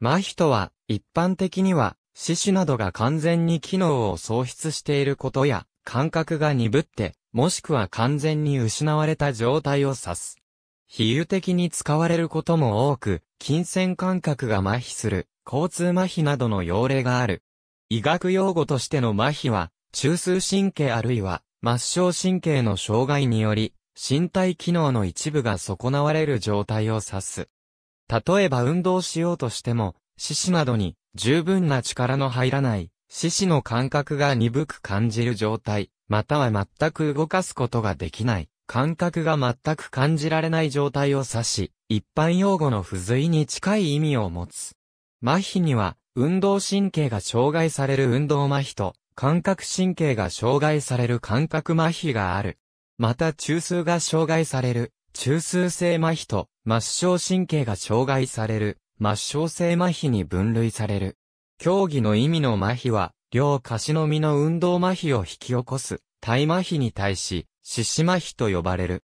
麻痺とは、一般的には、四肢などが完全に機能を喪失していることや、感覚が鈍って、もしくは完全に失われた状態を指す。比喩的に使われることも多く、金銭感覚が麻痺する、交通麻痺などの用例がある。医学用語としての麻痺は、中枢神経あるいは、末梢神経の障害により、身体機能の一部が損なわれる状態を指す。例えば運動しようとしても、四肢などに十分な力の入らない、四肢の感覚が鈍く感じる状態、または全く動かすことができない、感覚が全く感じられない状態を指し、一般用語の付随に近い意味を持つ。麻痺には、運動神経が障害される運動麻痺と、感覚神経が障害される感覚麻痺がある。また中枢が障害される、中枢性麻痺と、末梢神経が障害される、末梢性麻痺に分類される。競技の意味の麻痺は、両貸しの身の運動麻痺を引き起こす、体麻痺に対し、四肢麻痺と呼ばれる。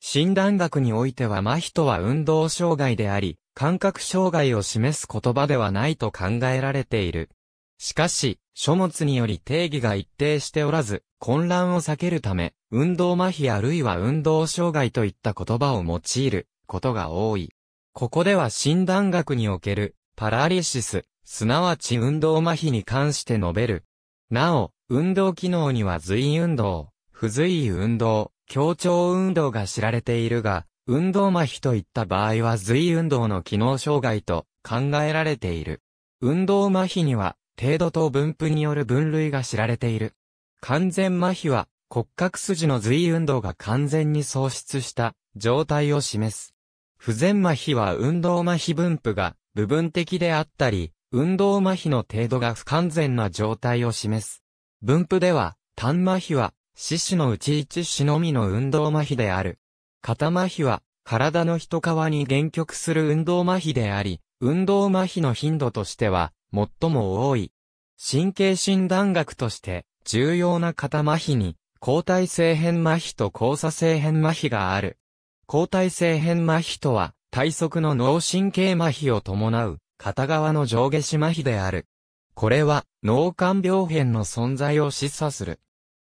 診断学においては麻痺とは運動障害であり、感覚障害を示す言葉ではないと考えられている。しかし、書物により定義が一定しておらず、混乱を避けるため、運動麻痺あるいは運動障害といった言葉を用いることが多い。ここでは診断学におけるパラリシス、すなわち運動麻痺に関して述べる。なお、運動機能には随意運動、不随意運動、協調運動が知られているが、運動麻痺といった場合は随意運動の機能障害と考えられている。運動麻痺には程度と分布による分類が知られている。完全麻痺は骨格筋の随運動が完全に喪失した状態を示す。不全麻痺は運動麻痺分布が部分的であったり、運動麻痺の程度が不完全な状態を示す。分布では、単麻痺は四肢のうち一死のみの運動麻痺である。肩麻痺は体の一皮に限局する運動麻痺であり、運動麻痺の頻度としては、最も多い。神経診断学として重要な肩麻痺に抗体性変麻痺と交差性変麻痺がある。抗体性変麻痺とは体側の脳神経麻痺を伴う片側の上下肢麻痺である。これは脳幹病変の存在を示唆する。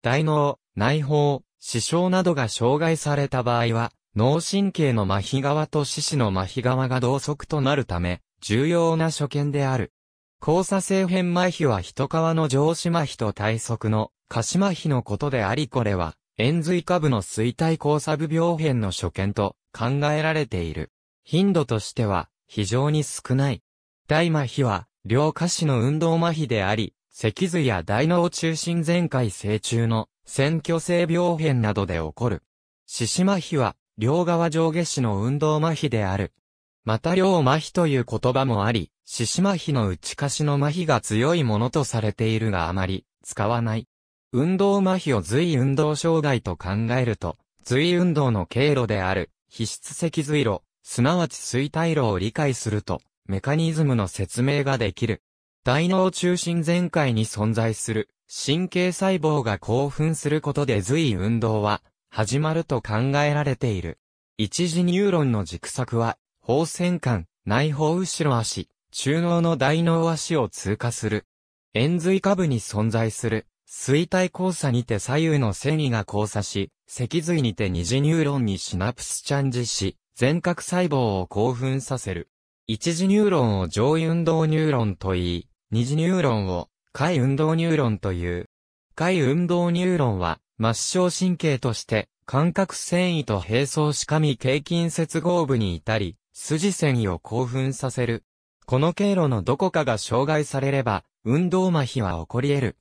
大脳、内包、視傷などが障害された場合は、脳神経の麻痺側と四肢の麻痺側が同側となるため、重要な所見である。交差性変麻痺は人皮の上肢麻痺と体側の下肢麻痺のことでありこれは、円髄下部の衰退交差部病変の所見と考えられている。頻度としては非常に少ない。大麻痺は両下肢の運動麻痺であり、脊髄や大脳中心前回性中の選挙性病変などで起こる。四肢麻痺は両側上下肢の運動麻痺である。また両麻痺という言葉もあり、獅子麻痺の打ち貸しの麻痺が強いものとされているがあまり使わない。運動麻痺を随運動障害と考えると、随運動の経路である、皮質脊髄路、すなわち衰退路を理解すると、メカニズムの説明ができる。大脳中心全開に存在する、神経細胞が興奮することで随運動は、始まると考えられている。一時ニューロンの軸索は、放線管、内方後ろ足、中脳の大脳足を通過する。円髄下部に存在する、衰体交差にて左右の繊維が交差し、脊髄にて二次ニューロンにシナプスチャンジし、全角細胞を興奮させる。一次ニューロンを上位運動ニューロンと言い、二次ニューロンを下位運動ニューロンという。下位運動ニューロンは、末梢神経として、感覚繊維と並走し神経筋接合部に至り、筋繊維を興奮させる。この経路のどこかが障害されれば、運動麻痺は起こり得る。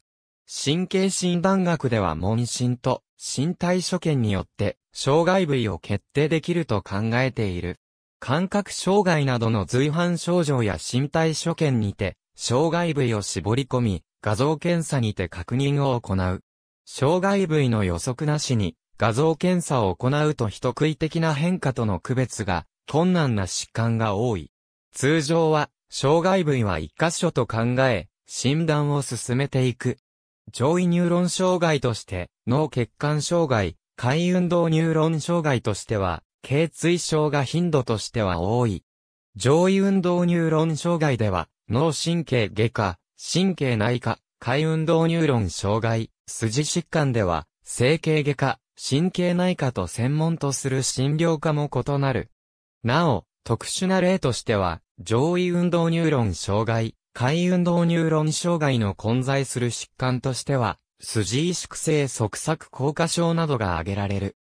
神経診断学では問診と身体所見によって障害部位を決定できると考えている。感覚障害などの随伴症状や身体所見にて、障害部位を絞り込み、画像検査にて確認を行う。障害部位の予測なしに、画像検査を行うと人食い的な変化との区別が困難な疾患が多い。通常は障害部位は一箇所と考え、診断を進めていく。上位ニューロン障害として、脳血管障害、肝運動ニューロン障害としては、頸椎症が頻度としては多い。上位運動ニューロン障害では、脳神経外科、神経内科、肝運動ニューロン障害、筋疾患では、整形外科、神経内科と専門とする診療科も異なる。なお、特殊な例としては、上位運動ニューロン障害、下位運動ニューロン障害の混在する疾患としては、筋萎縮性側索硬化症などが挙げられる。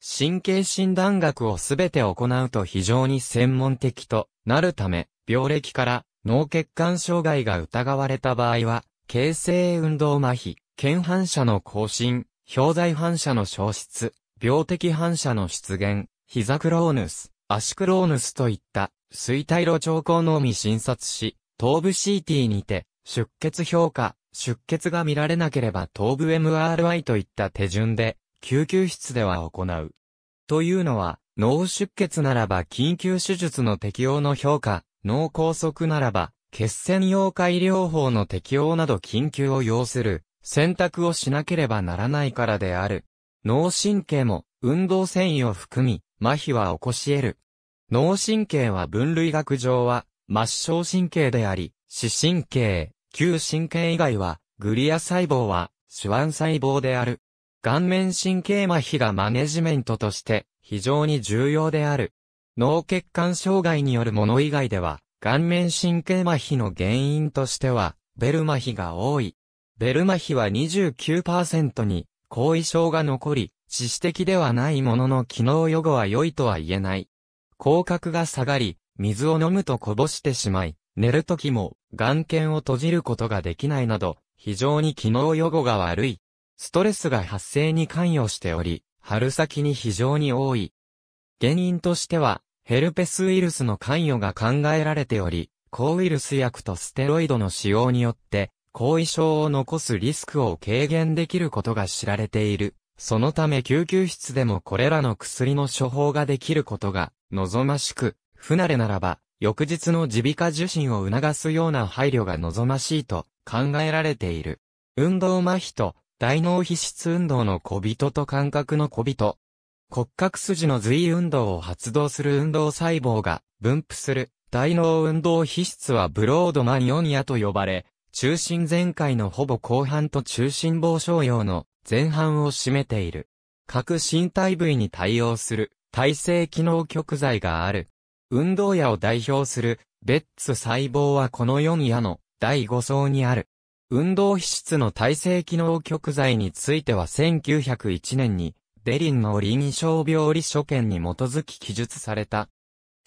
神経診断学をすべて行うと非常に専門的となるため、病歴から脳血管障害が疑われた場合は、形成運動麻痺、腱反射の更新、表材反射の消失、病的反射の出現、膝クローヌス、足クローヌスといった衰退路調候のみ診察し、頭部 CT にて、出血評価、出血が見られなければ頭部 MRI といった手順で、救急室では行う。というのは、脳出血ならば緊急手術の適用の評価、脳梗塞ならば、血栓溶解療法の適用など緊急を要する選択をしなければならないからである。脳神経も運動繊維を含み、麻痺は起こし得る。脳神経は分類学上は、末梢神経であり、視神経、急神経以外は、グリア細胞は、手腕細胞である。顔面神経麻痺がマネジメントとして、非常に重要である。脳血管障害によるもの以外では、顔面神経麻痺の原因としては、ベル麻痺が多い。ベル麻痺は29%に後遺症が残り、致死的ではないものの機能予後は良いとは言えない。口角が下がり、水を飲むとこぼしてしまい、寝る時も眼圏を閉じることができないなど、非常に機能予後が悪い。ストレスが発生に関与しており、春先に非常に多い。原因としては、ヘルペスウイルスの関与が考えられており、抗ウイルス薬とステロイドの使用によって、後遺症を残すリスクを軽減できることが知られている。そのため救急室でもこれらの薬の処方ができることが望ましく、不慣れならば、翌日の耳鼻科受診を促すような配慮が望ましいと考えられている。運動麻痺と、大脳皮質運動の小人と感覚の小人。骨格筋の髄運動を発動する運動細胞が分布する大脳運動皮質はブロードマニオニアと呼ばれ、中心前回のほぼ後半と中心傍小葉の前半を占めている。各身体部位に対応する耐性機能極剤がある。運動野を代表する、ベッツ細胞はこの4野の第5層にある。運動皮質の耐性機能極剤については1901年に、デリンの臨床病理所見に基づき記述された。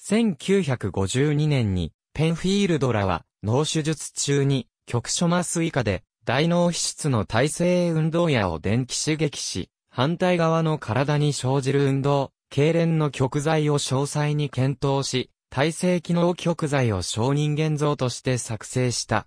1952年に、ペンフィールドらは、脳手術中に、局所麻酔下で、大脳皮質の耐性運動野を電気刺激し、反対側の体に生じる運動、経連の極材を詳細に検討し、体制機能極材を小人間像として作成した。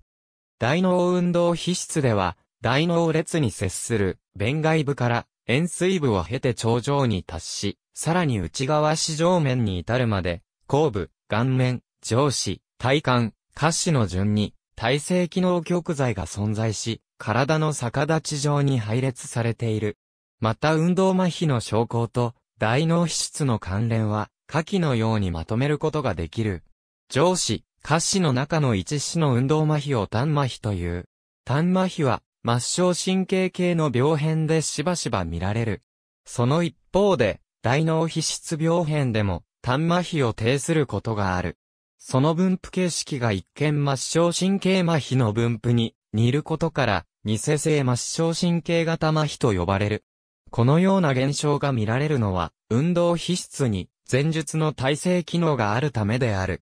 大脳運動皮質では、大脳列に接する、弁外部から、円錐部を経て頂上に達し、さらに内側市場面に至るまで、後部、顔面、上肢、体幹、下肢の順に、体制機能極材が存在し、体の逆立ち上に配列されている。また運動麻痺の症候と、大脳皮質の関連は、下記のようにまとめることができる。上肢、下肢の中の一肢の運動麻痺を単麻痺という。単麻痺は、末梢神経系の病変でしばしば見られる。その一方で、大脳皮質病変でも、単麻痺を呈することがある。その分布形式が一見末梢神経麻痺の分布に似ることから、偽性末梢神経型麻痺と呼ばれる。このような現象が見られるのは、運動皮質に前述の耐性機能があるためである。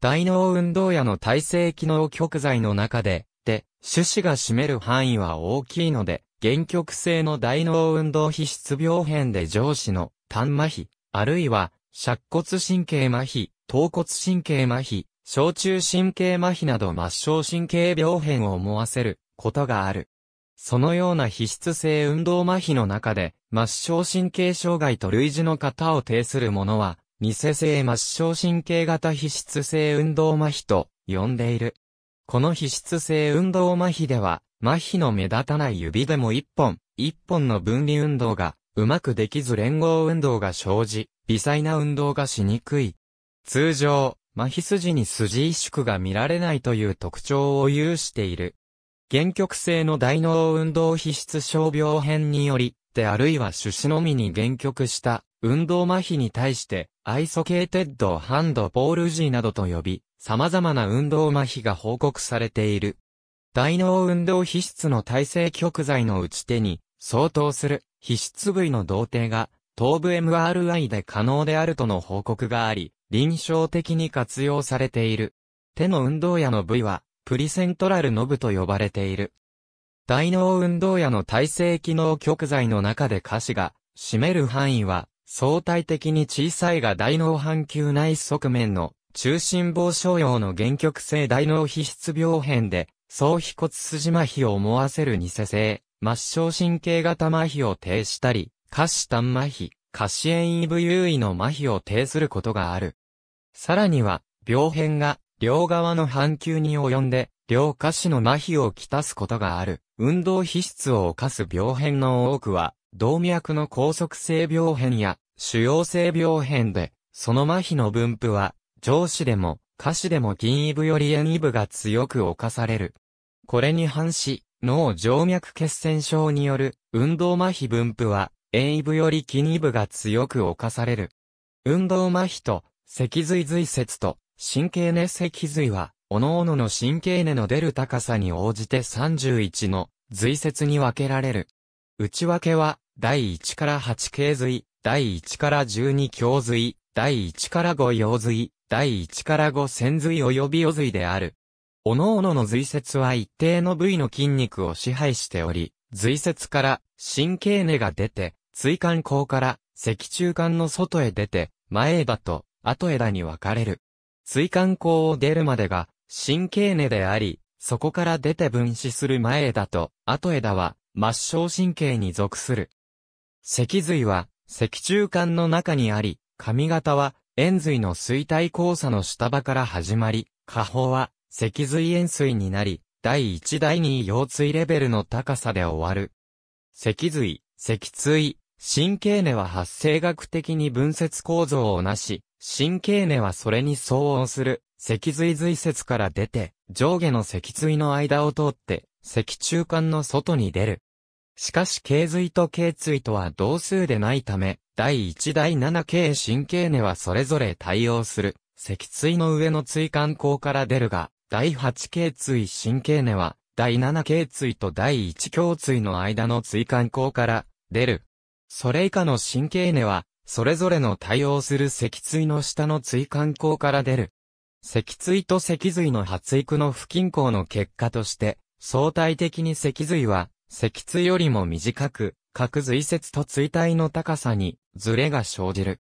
大脳運動野の耐性機能極材の中で、で、種子が占める範囲は大きいので、原極性の大脳運動皮質病変で上肢の単麻痺、あるいは、尺骨神経麻痺、頭骨神経麻痺、小中神経麻痺など末梢神経病変を思わせることがある。そのような皮質性運動麻痺の中で、末梢神経障害と類似の型を呈するものは、偽性末梢神経型皮質性運動麻痺と呼んでいる。この皮質性運動麻痺では、麻痺の目立たない指でも一本、一本の分離運動が、うまくできず連合運動が生じ、微細な運動がしにくい。通常、麻痺筋に筋萎縮が見られないという特徴を有している。原曲性の大脳運動皮質症病変により、であるいは種子のみに原曲した運動麻痺に対して、アイソケーテッドハンドポールジーなどと呼び、様々な運動麻痺が報告されている。大脳運動皮質の耐性極剤の打ち手に相当する皮質部位の同定が頭部 MRI で可能であるとの報告があり、臨床的に活用されている。手の運動野の部位はプリセントラルノブと呼ばれている。大脳運動野の体制機能極材の中で下肢が占める範囲は相対的に小さいが大脳半球内側面の中心房症用の原曲性大脳皮質病変で、総皮骨筋麻痺を思わせる偽性、末梢神経型麻痺を呈したり、下肢端麻痺、下肢炎異部優位の麻痺を呈することがある。さらには、病変が両側の半球に及んで、両下肢の麻痺をきたすことがある、運動皮質を犯す病変の多くは、動脈の高速性病変や、腫瘍性病変で、その麻痺の分布は、上肢でも、下肢でも筋異部より縁異部が強く侵される。これに反し、脳静脈血栓症による運動麻痺分布は、縁異部より筋異部が強く侵される。運動麻痺と、脊髄髄節と、神経根脊髄は、各々の神経根の出る高さに応じて31の髄節に分けられる。内訳は、第1から8系髄、第1から12胸髄、第1から5腰髄、第1から5線髄及び腰髄である。各々の髄節は一定の部位の筋肉を支配しており、髄節から神経根が出て、椎間孔から脊柱管の外へ出て、前枝と後枝に分かれる。椎間孔を出るまでが神経根であり、そこから出て分子する前枝と後枝は末梢神経に属する。脊髄は脊柱管の中にあり、髪型は円髄の衰退交差の下場から始まり、下方は脊髄円髄になり、第1第2腰椎レベルの高さで終わる。脊髄、脊椎、神経根は発生学的に分節構造をなし、神経根はそれに相応する、脊髄髄節から出て、上下の脊椎の間を通って、脊柱管の外に出る。しかし、頸髄と頸椎とは同数でないため、第1第7系神経根はそれぞれ対応する、脊椎の上の椎間孔から出るが、第8頸椎神経根は、第7頸椎と第1胸椎の間の椎間孔から出る。それ以下の神経根は、それぞれの対応する脊椎の下の椎間孔から出る。脊椎と脊髄の発育の不均衡の結果として、相対的に脊髄は、脊椎よりも短く、各髄節と椎体の高さに、ズレが生じる。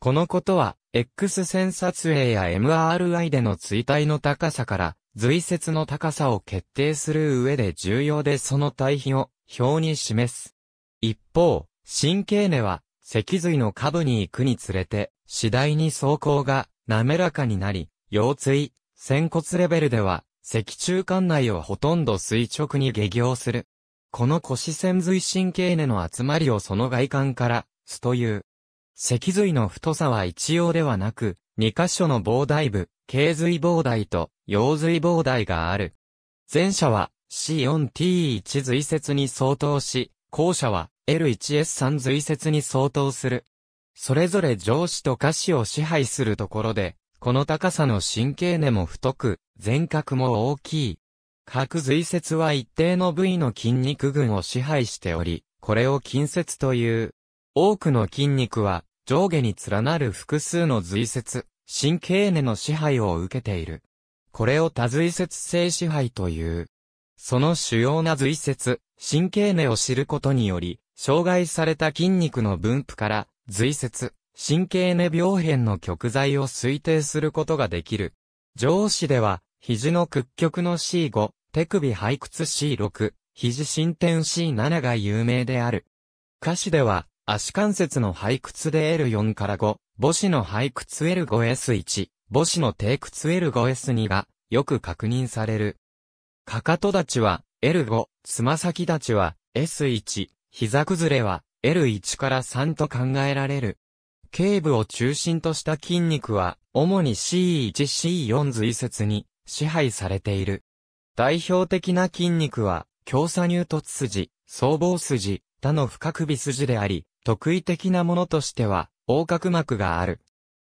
このことは、X 線撮影や MRI での椎体の高さから、髄節の高さを決定する上で重要でその対比を表に示す。一方、神経根は脊髄の下部に行くにつれて、次第に走行が滑らかになり、腰椎、仙骨レベルでは、脊柱管内をほとんど垂直に下行する。この腰仙髄神経根の集まりをその外観から、すという。脊髄の太さは一様ではなく、二箇所の膨大部、頸髄膨大と腰髄膨大がある。前者は C4T1 髄節に相当し、後者は L1S3 随節に相当する。それぞれ上司と下肢を支配するところで、この高さの神経根も太く、全角も大きい。各随節は一定の部位の筋肉群を支配しており、これを近接という。多くの筋肉は上下に連なる複数の随節、神経根の支配を受けている。これを多随節性支配という。その主要な随節、神経根を知ることにより、障害された筋肉の分布から、随節、神経根病変の極材を推定することができる。上司では、肘の屈曲の C5、手首背屈 C6、肘伸展 C7 が有名である。下肢では、足関節の背屈で L4 から5、母子の背屈 L5S1、母子の低屈 L5S2 がよく確認される。かかと立ちは L5、つま先立ちは S1、膝崩れは L1 から3と考えられる。頸部を中心とした筋肉は、主に C1C4 随節に支配されている。代表的な筋肉は、強鎖乳突筋、僧帽筋、他の深首筋であり、特異的なものとしては、横隔膜がある。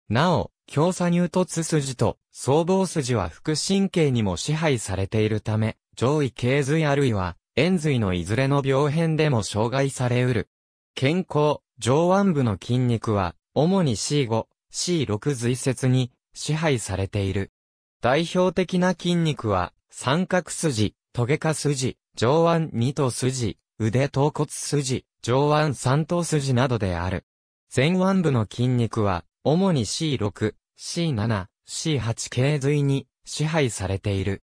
なお、強鎖乳突筋と僧帽筋は副神経にも支配されているため、上位頸髄あるいは、円髄のいずれの病変でも障害されうる。健康、上腕部の筋肉は、主に C5、C6 髄節に支配されている。代表的な筋肉は、三角筋、トゲカ筋、上腕二頭筋、腕頭骨筋、上腕三頭筋などである。前腕部の筋肉は、主に C6、C7、C8 系髄に支配されている。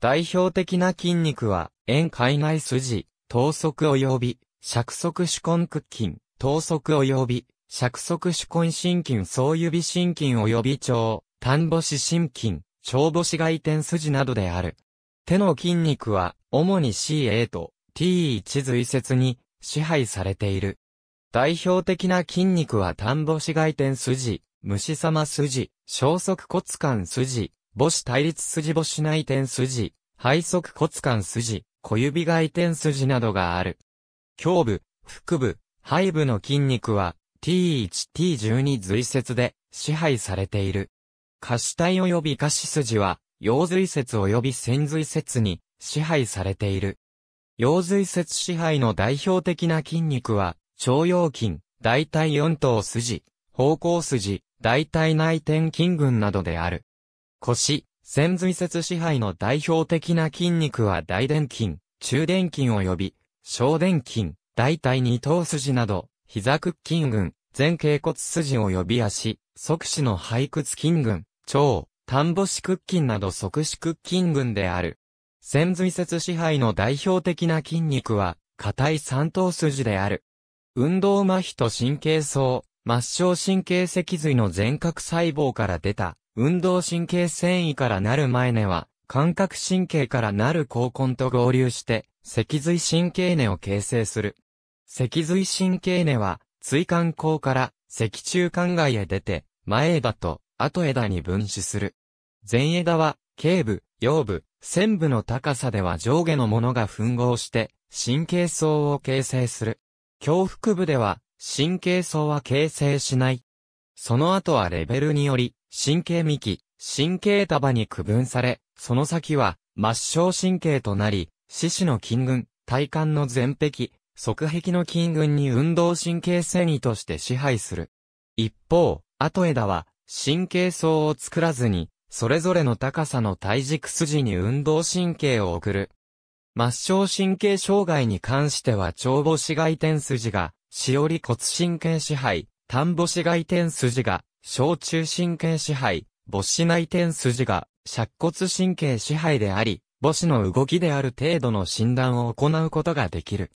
代表的な筋肉は、円海内筋、等速及び、尺足手根屈筋、等速及び、尺足手根心筋総指心筋及び腸、丹母子心筋、腸母子外転筋などである。手の筋肉は、主に C8 と T1 随節に支配されている。代表的な筋肉は丹母子外転筋、虫様筋、小足骨間筋、母子対立筋母子内転筋、背側骨間筋、小指外転筋などがある。胸部、腹部、背部の筋肉は T1、T12 随節で支配されている。下肢体及び下肢筋は、腰髄節及び線髄節に支配されている。腰髄節支配の代表的な筋肉は、腸腰筋、大体四頭筋、方向筋、大体内転筋群などである。腰、潜髄節支配の代表的な筋肉は大殿筋、中殿筋及び、小殿筋、大体二頭筋など、膝屈筋群、前頸骨筋及び足、側肢の背屈筋群、腸、丹母子屈筋など側肢屈筋群である。潜髄節支配の代表的な筋肉は、硬い三頭筋である。運動麻痺と神経層、末梢神経脊髄の全角細胞から出た、運動神経繊維からなる前根は、感覚神経からなる高根と合流して、脊髄神経根を形成する。脊髄神経根は、椎間口から脊柱管外へ出て、前枝と後枝に分子する。前枝は、頸部、腰部、線部の高さでは上下のものが吻合して、神経層を形成する。胸腹部では、神経層は形成しない。その後はレベルにより、神経幹、神経束に区分され、その先は、末梢神経となり、四肢の筋群、体幹の前壁、側壁の筋群に運動神経繊維として支配する。一方、後枝は、神経層を作らずに、それぞれの高さの体軸筋に運動神経を送る。末梢神経障害に関しては長母子外転筋がしおり骨神経支配、丹母子外転筋が、小中神経支配、母子内転筋が、尺骨神経支配であり、母子の動きである程度の診断を行うことができる。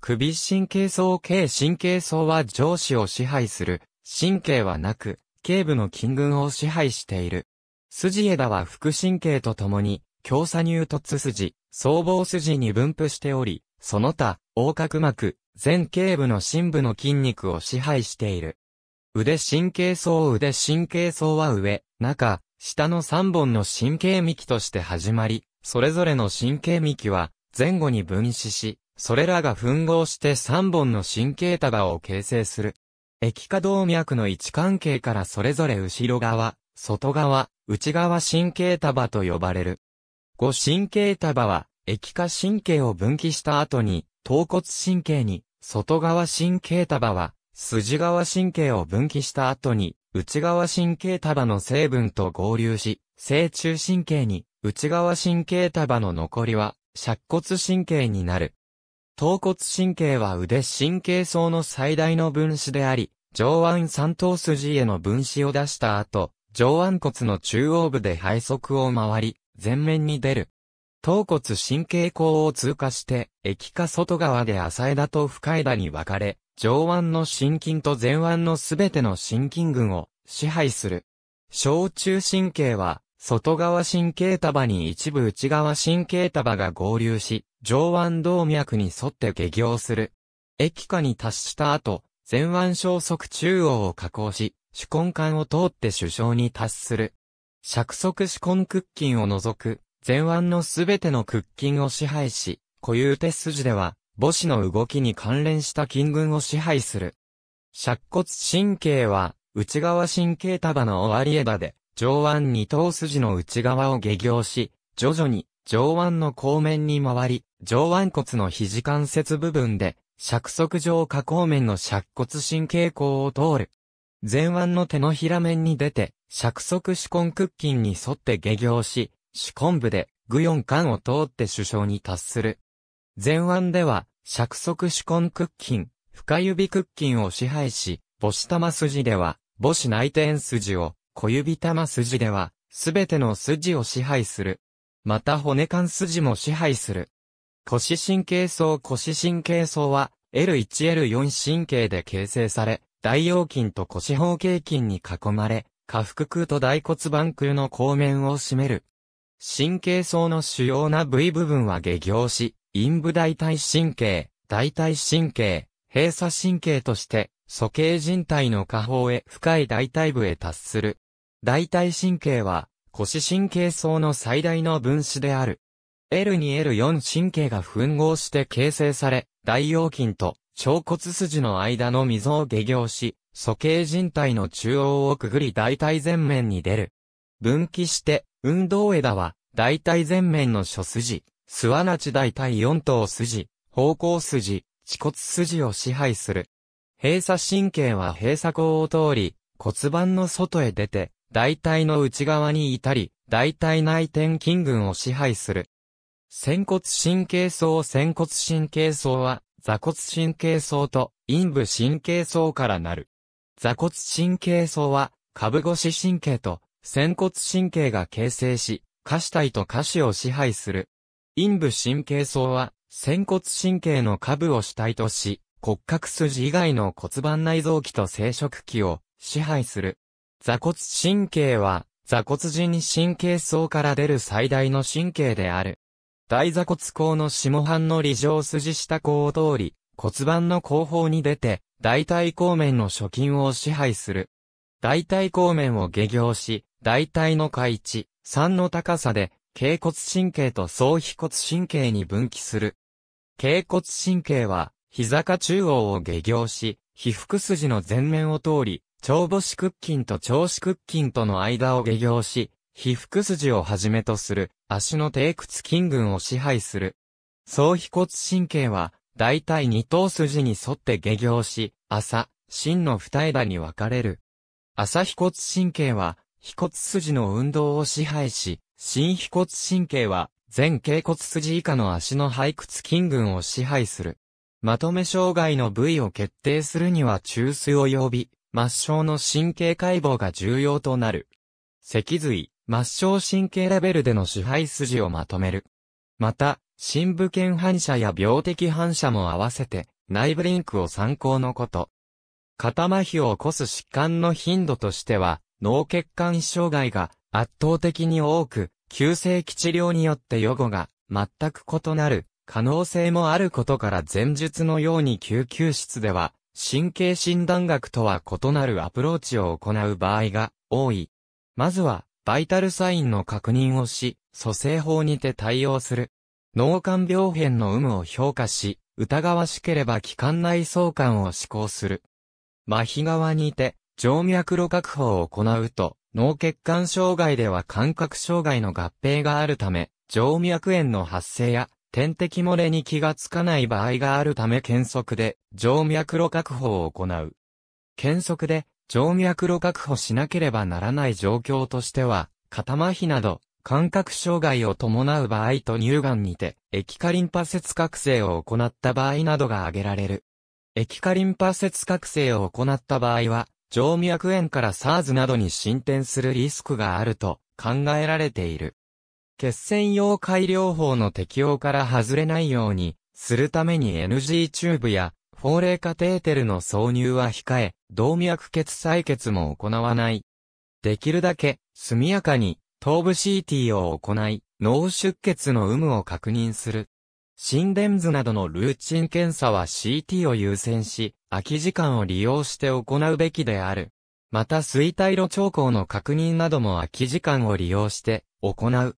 首神経層頸神経層は上肢を支配する、神経はなく、頸部の筋群を支配している。筋枝は副神経とともに、強鎖乳突筋、僧帽筋に分布しており、その他、横隔膜、前頸部の深部の筋肉を支配している。腕神経層腕神経層は上、中、下の3本の神経幹として始まり、それぞれの神経幹は前後に分子し、それらが吻合して3本の神経束を形成する。液化動脈の位置関係からそれぞれ後ろ側、外側、内側神経束と呼ばれる。五神経束は液化神経を分岐した後に、頭骨神経に、外側神経束は、筋側神経を分岐した後に、内側神経束の成分と合流し、正中神経に、内側神経束の残りは、尺骨神経になる。頭骨神経は腕神経層の最大の分子であり、上腕三頭筋への分子を出した後、上腕骨の中央部で背側を回り、前面に出る。頭骨神経口を通過して、液化外側で浅枝と深枝に分かれ、上腕の心筋と前腕のすべての心筋群を支配する。小中神経は、外側神経束に一部内側神経束が合流し、上腕動脈に沿って下行する。液化に達した後、前腕小側中央を加工し、手根管を通って首相に達する。尺足手根屈筋を除く、前腕のすべての屈筋を支配し、固有手筋では、母子の動きに関連した筋群を支配する。尺骨神経は、内側神経束の終わり枝で、上腕二頭筋の内側を下行し、徐々に上腕の後面に回り、上腕骨の肘関節部分で、尺足上下後面の尺骨神経口を通る。前腕の手のひら面に出て、尺足手根屈筋に沿って下行し、主根部で、グヨン間を通って首相に達する。前腕では、尺足主根屈筋、深指屈筋を支配し、母子玉筋では、母子内転筋を、小指玉筋では、すべての筋を支配する。また骨間筋も支配する。腰神経層腰神経層は、L1L4 神経で形成され、大腰筋と腰方形筋に囲まれ、下腹腔と大骨盤腔の後面を占める。神経層の主要な部位部分は下行し、陰部大体神経、大体神経、閉鎖神経として、鼠径人体の下方へ深い大体部へ達する。大体神経は、腰神経層の最大の分子である。L2L4 神経が吻合して形成され、大腰筋と腸骨筋の間の溝を下行し、鼠径人体の中央をくぐり大体前面に出る。分岐して、運動枝は、大体前面の諸筋、諏訪那大体四頭筋、方向筋、恥骨筋を支配する。閉鎖神経は閉鎖口を通り、骨盤の外へ出て、大体の内側にいたり、大体内転筋群を支配する。仙骨神経層仙骨神経層は、座骨神経層と陰部神経層からなる。座骨神経層は、株越神経と仙骨神経が形成し、下肢体と下肢を支配する。陰部神経層は、仙骨神経の下部を主体とし、骨格筋以外の骨盤内臓器と生殖器を支配する。座骨神経は、座骨人神経層から出る最大の神経である。大座骨孔の下半の理上筋下孔を通り、骨盤の後方に出て、大腿後面の所筋を支配する。大腿後面を下行し、大体の下1、3の高さで、頸骨神経と総皮骨神経に分岐する。頸骨神経は、膝下中央を下行し、皮腹筋の前面を通り、長母子屈筋と長子屈筋との間を下行し、皮腹筋をはじめとする、足の低屈筋群を支配する。総皮骨神経は、大体二頭筋に沿って下行し、朝、真の二枝に分かれる。朝皮骨神経は、腓骨筋の運動を支配し、新腓骨神経は、全頸骨筋以下の足の背屈筋群を支配する。まとめ障害の部位を決定するには中枢及び、末梢の神経解剖が重要となる。脊髄、末梢神経レベルでの支配筋をまとめる。また、深部腱反射や病的反射も合わせて、内部リンクを参考のこと。肩麻痺を起こす疾患の頻度としては、脳血管障害が圧倒的に多く、急性期治療によって予後が全く異なる可能性もあることから前述のように救急室では、神経診断学とは異なるアプローチを行う場合が多い。まずは、バイタルサインの確認をし、蘇生法にて対応する。脳幹病変の有無を評価し、疑わしければ気管内相関を施行する。麻痺側にて、静脈路確保を行うと、脳血管障害では感覚障害の合併があるため、静脈炎の発生や、点滴漏れに気がつかない場合があるため検測で、静脈路確保を行う。検測で、静脈路確保しなければならない状況としては、肩麻痺など、感覚障害を伴う場合と乳がんにて、液化リンパ節覚醒を行った場合などが挙げられる。液化リンパ節覚醒を行った場合は、静脈炎から SARS などに進展するリスクがあると考えられている。血栓溶解療法の適用から外れないようにするために NG チューブや法令カテーテルの挿入は控え、動脈血採血も行わない。できるだけ速やかに頭部 CT を行い、脳出血の有無を確認する。心電図などのルーチン検査は CT を優先し、空き時間を利用して行うべきである。また衰退路兆候の確認なども空き時間を利用して行う。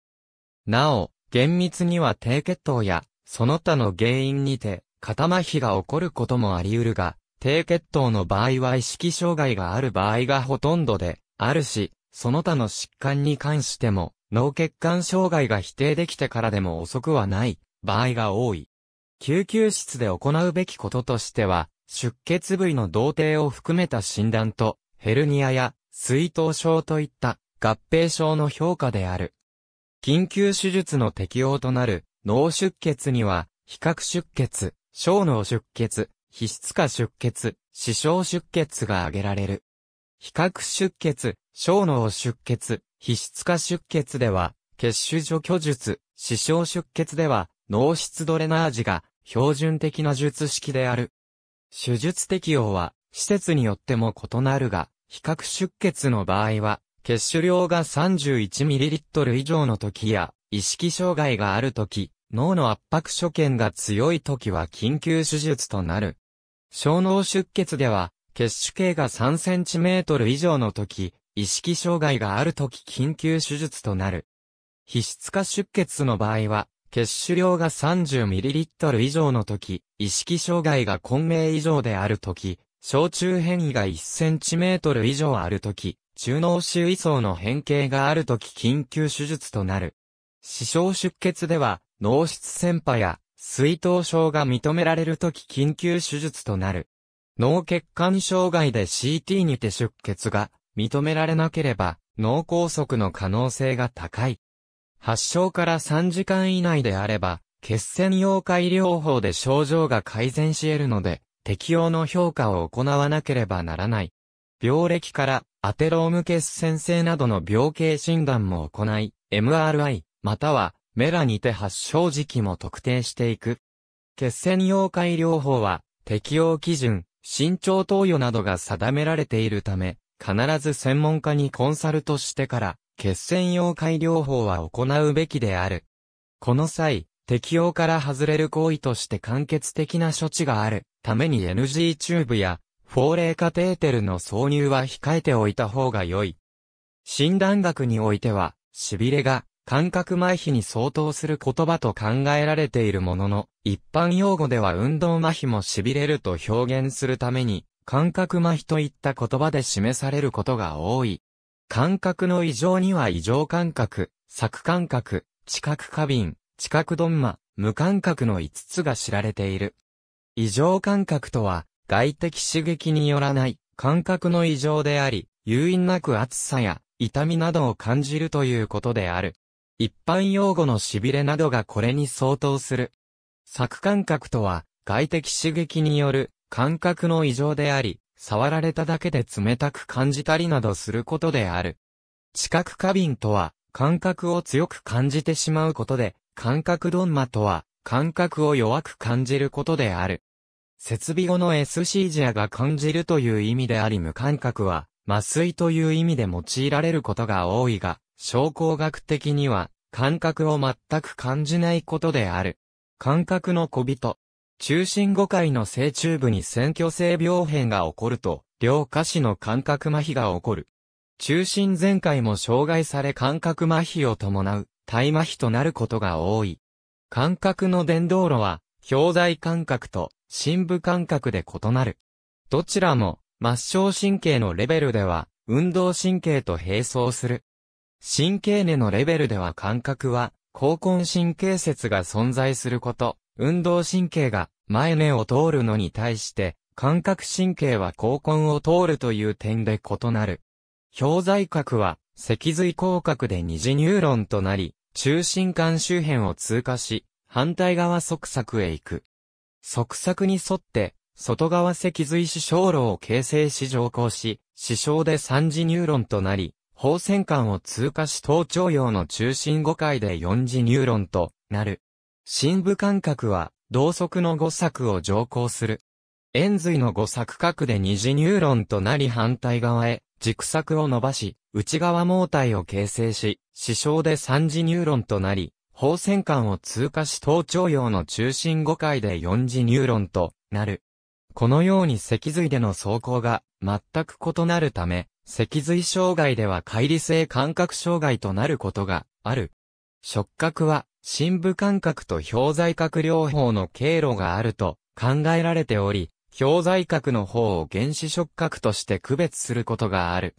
なお、厳密には低血糖やその他の原因にて肩麻痺が起こることもあり得るが、低血糖の場合は意識障害がある場合がほとんどであるし、その他の疾患に関しても脳血管障害が否定できてからでも遅くはない場合が多い。救急室で行うべきこととしては、出血部位の同定を含めた診断と、ヘルニアや水頭症といった合併症の評価である。緊急手術の適用となる脳出血には、比較出血、小脳出血、皮質化出血、死傷出血が挙げられる。比較出血、小脳出血、皮質化出血では、血腫除去術、死傷出血では、脳室ドレナージが標準的な術式である。手術適用は施設によっても異なるが、比較出血の場合は、血腫量が 31ml 以上の時や、意識障害がある時、脳の圧迫所見が強い時は緊急手術となる。小脳出血では、血腫径が 3cm 以上の時、意識障害がある時緊急手術となる。皮質化出血の場合は、血腫量が 30ml 以上の時、意識障害が混迷以上である時、小中変異が 1cm 以上ある時、中脳周囲層の変形がある時緊急手術となる。死傷出血では、脳室線波や水頭症が認められる時緊急手術となる。脳血管障害で CT にて出血が認められなければ、脳梗塞の可能性が高い。発症から3時間以内であれば、血栓溶解療法で症状が改善し得るので、適用の評価を行わなければならない。病歴からアテローム血栓性などの病形診断も行い、MRI、またはメラにて発症時期も特定していく。血栓溶解療法は、適用基準、身長投与などが定められているため、必ず専門家にコンサルトしてから、血栓溶解療法は行うべきである。この際、適用から外れる行為として簡潔的な処置があるために NG チューブや、法令カテーテルの挿入は控えておいた方が良い。診断学においては、痺れが、感覚麻痺に相当する言葉と考えられているものの、一般用語では運動麻痺も痺れると表現するために、感覚麻痺といった言葉で示されることが多い。感覚の異常には異常感覚、錯感覚、知覚過敏、知覚ドンマ、無感覚の5つが知られている。異常感覚とは、外的刺激によらない感覚の異常であり、誘因なく暑さや痛みなどを感じるということである。一般用語の痺れなどがこれに相当する。錯感覚とは、外的刺激による感覚の異常であり、触られただけで冷たく感じたりなどすることである。知覚過敏とは、感覚を強く感じてしまうことで、感覚ドンマとは、感覚を弱く感じることである。設備後の s c ジアが感じるという意味であり無感覚は、麻酔という意味で用いられることが多いが、症候学的には、感覚を全く感じないことである。感覚の小人、中心5回の正中部に選挙性病変が起こると、両下肢の感覚麻痺が起こる。中心前回も障害され感覚麻痺を伴う、体麻痺となることが多い。感覚の伝導路は、表材感覚と深部感覚で異なる。どちらも、末梢神経のレベルでは、運動神経と並走する。神経根のレベルでは感覚は、高根神経節が存在すること、運動神経が前目を通るのに対して、感覚神経は後根を通るという点で異なる。表材核は、脊髄広角で二次ニューロンとなり、中心間周辺を通過し、反対側側索へ行く。側索に沿って、外側脊髄視小路を形成し上行し、視床で三次ニューロンとなり、放線管を通過し頭頂葉の中心5回で四次ニューロンとなる。深部感覚は、同側の五作を乗降する。円髄の五作角で二次ニューロンとなり反対側へ、軸索を伸ばし、内側毛体を形成し、視床で三次ニューロンとなり、放線管を通過し頭頂葉の中心5回で4次ニューロンとなる。このように脊髄での走行が全く異なるため、脊髄障害では乖離性感覚障害となることがある。触覚は深部感覚と表在角療法の経路があると考えられており、表在角の方を原子触覚として区別することがある。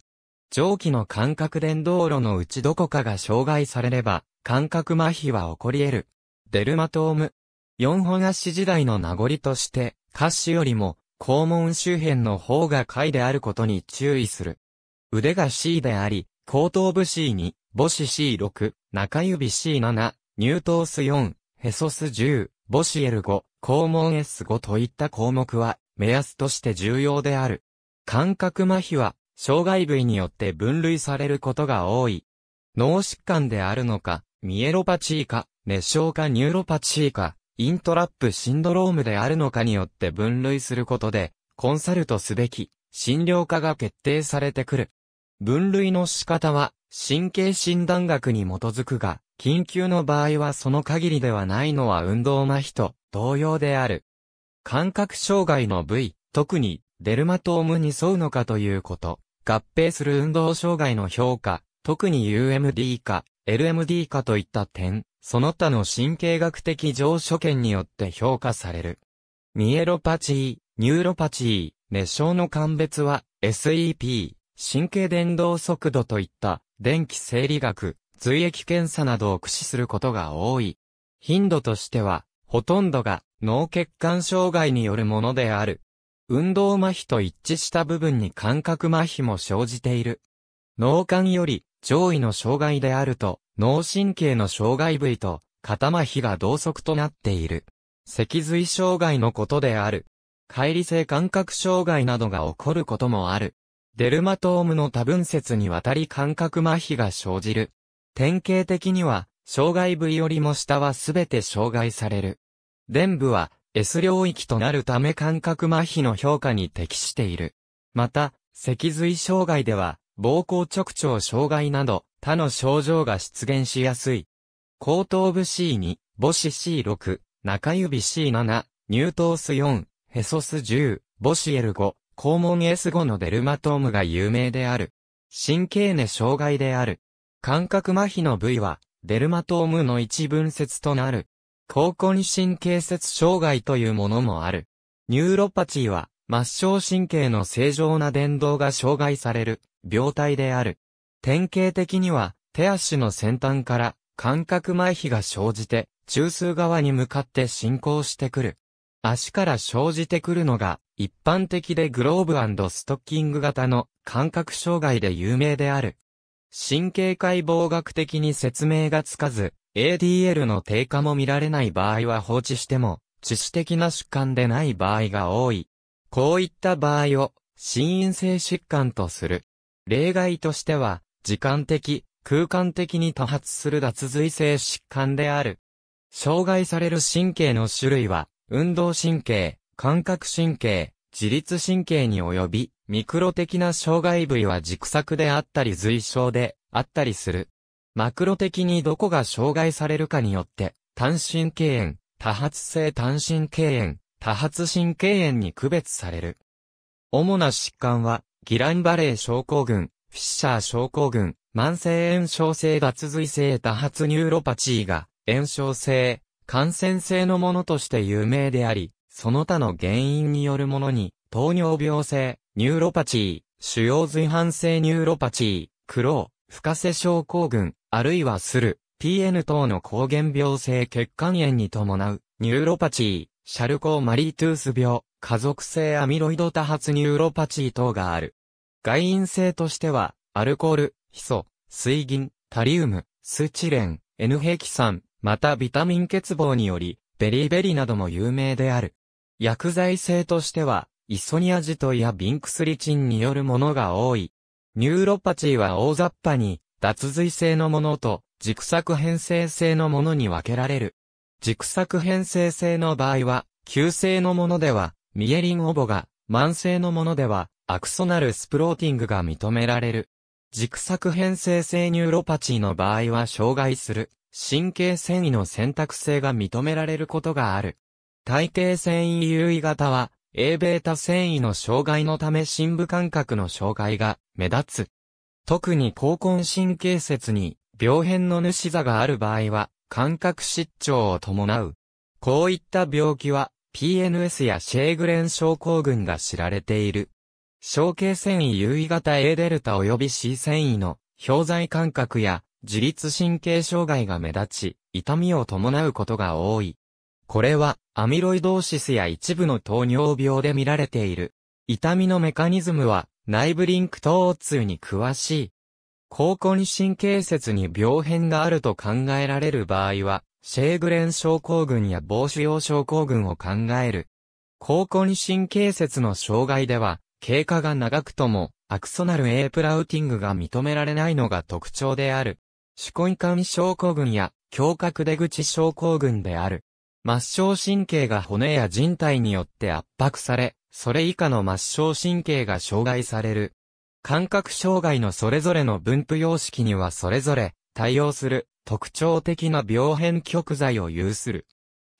蒸気の感覚伝導路のうちどこかが障害されれば、感覚麻痺は起こり得る。デルマトーム。四本足時代の名残として、歌詞よりも、肛門周辺の方が下位であることに注意する。腕が C であり、後頭部 C2、母子 C6、中指 C7、ニュートース4、ヘソス10、ボシエル5、肛門 S5 といった項目は目安として重要である。感覚麻痺は障害部位によって分類されることが多い。脳疾患であるのか、ミエロパチーか、熱症かニューロパチーか、イントラップシンドロームであるのかによって分類することで、コンサルトすべき、診療科が決定されてくる。分類の仕方は、神経診断学に基づくが、緊急の場合はその限りではないのは運動麻痺と同様である。感覚障害の部位、特にデルマトームに沿うのかということ。合併する運動障害の評価、特に UMD か LMD かといった点、その他の神経学的上所見によって評価される。ミエロパチー、ニューロパチー、熱症の鑑別は SEP、神経伝導速度といった電気生理学、髄液検査などを駆使することが多い。頻度としては、ほとんどが脳血管障害によるものである。運動麻痺と一致した部分に感覚麻痺も生じている。脳幹より上位の障害であると、脳神経の障害部位と肩麻痺が同側となっている。脊髄障害のことである。乖離性感覚障害などが起こることもある。デルマトームの多分節にわたり感覚麻痺が生じる。典型的には、障害部位よりも下はすべて障害される。伝部は S 領域となるため感覚麻痺の評価に適している。また、脊髄障害では、膀胱直腸障害など、他の症状が出現しやすい。後頭部 C2、母子 C6、中指 C7、乳頭ス4、ヘソス10、母子 L5、肛門 S5 のデルマトームが有名である。神経根障害である。感覚麻痺の部位は、デルマトームの一分節となる。高根神経節障害というものもある。ニューロパチーは、末梢神経の正常な伝導が障害される、病態である。典型的には、手足の先端から、感覚麻痺が生じて、中枢側に向かって進行してくる。足から生じてくるのが、一般的でグローブストッキング型の感覚障害で有名である。神経解剖学的に説明がつかず、ADL の低下も見られない場合は放置しても、致死的な疾患でない場合が多い。こういった場合を、心因性疾患とする。例外としては、時間的、空間的に多発する脱髄性疾患である。障害される神経の種類は、運動神経、感覚神経、自律神経に及び、ミクロ的な障害部位は軸索であったり随症であったりする。マクロ的にどこが障害されるかによって、単身経炎、多発性単身経炎、多発神経炎に区別される。主な疾患は、ギランバレー症候群、フィッシャー症候群、慢性炎症性脱髄性多発ニューロパチーが、炎症性、感染性のものとして有名であり、その他の原因によるものに、糖尿病性、ニューロパチー、主要随伴性ニューロパチー、苦労、不可性症候群、あるいはする、PN 等の抗原病性血管炎に伴う、ニューロパチー、シャルコーマリートゥース病、家族性アミロイド多発ニューロパチー等がある。外因性としては、アルコール、ヒ素、水銀、タリウム、スチレン、N ヘキサン、またビタミン欠乏により、ベリーベリーなども有名である。薬剤性としては、イソニアジトやビンクスリチンによるものが多い。ニューロパチーは大雑把に、脱髄性のものと、軸作変性性のものに分けられる。軸作変性性の場合は、急性のものでは、ミエリンオボが、慢性のものでは、アクソナルスプローティングが認められる。軸作変性性ニューロパチーの場合は障害する神経繊維の選択性が認められることがある。体底繊維優位型は、Aβ 繊維の障害のため深部感覚の障害が目立つ。特に高根神経節に病変の主座がある場合は、感覚失調を伴う。こういった病気は、PNS やシェーグレン症候群が知られている。小径繊維優位型 A デルタ及び C 繊維の表在感覚や自律神経障害が目立ち、痛みを伴うことが多い。これは、アミロイドーシスや一部の糖尿病で見られている。痛みのメカニズムは、内部リンク疼痛に詳しい。高根神経節に病変があると考えられる場合は、シェーグレン症候群や防止用症候群を考える。高根神経節の障害では、経過が長くとも、アクソナル A プラウティングが認められないのが特徴である。手根管症候群や、胸郭出口症候群である。末梢神経が骨や人体によって圧迫され、それ以下の末梢神経が障害される。感覚障害のそれぞれの分布様式にはそれぞれ対応する特徴的な病変極剤を有する。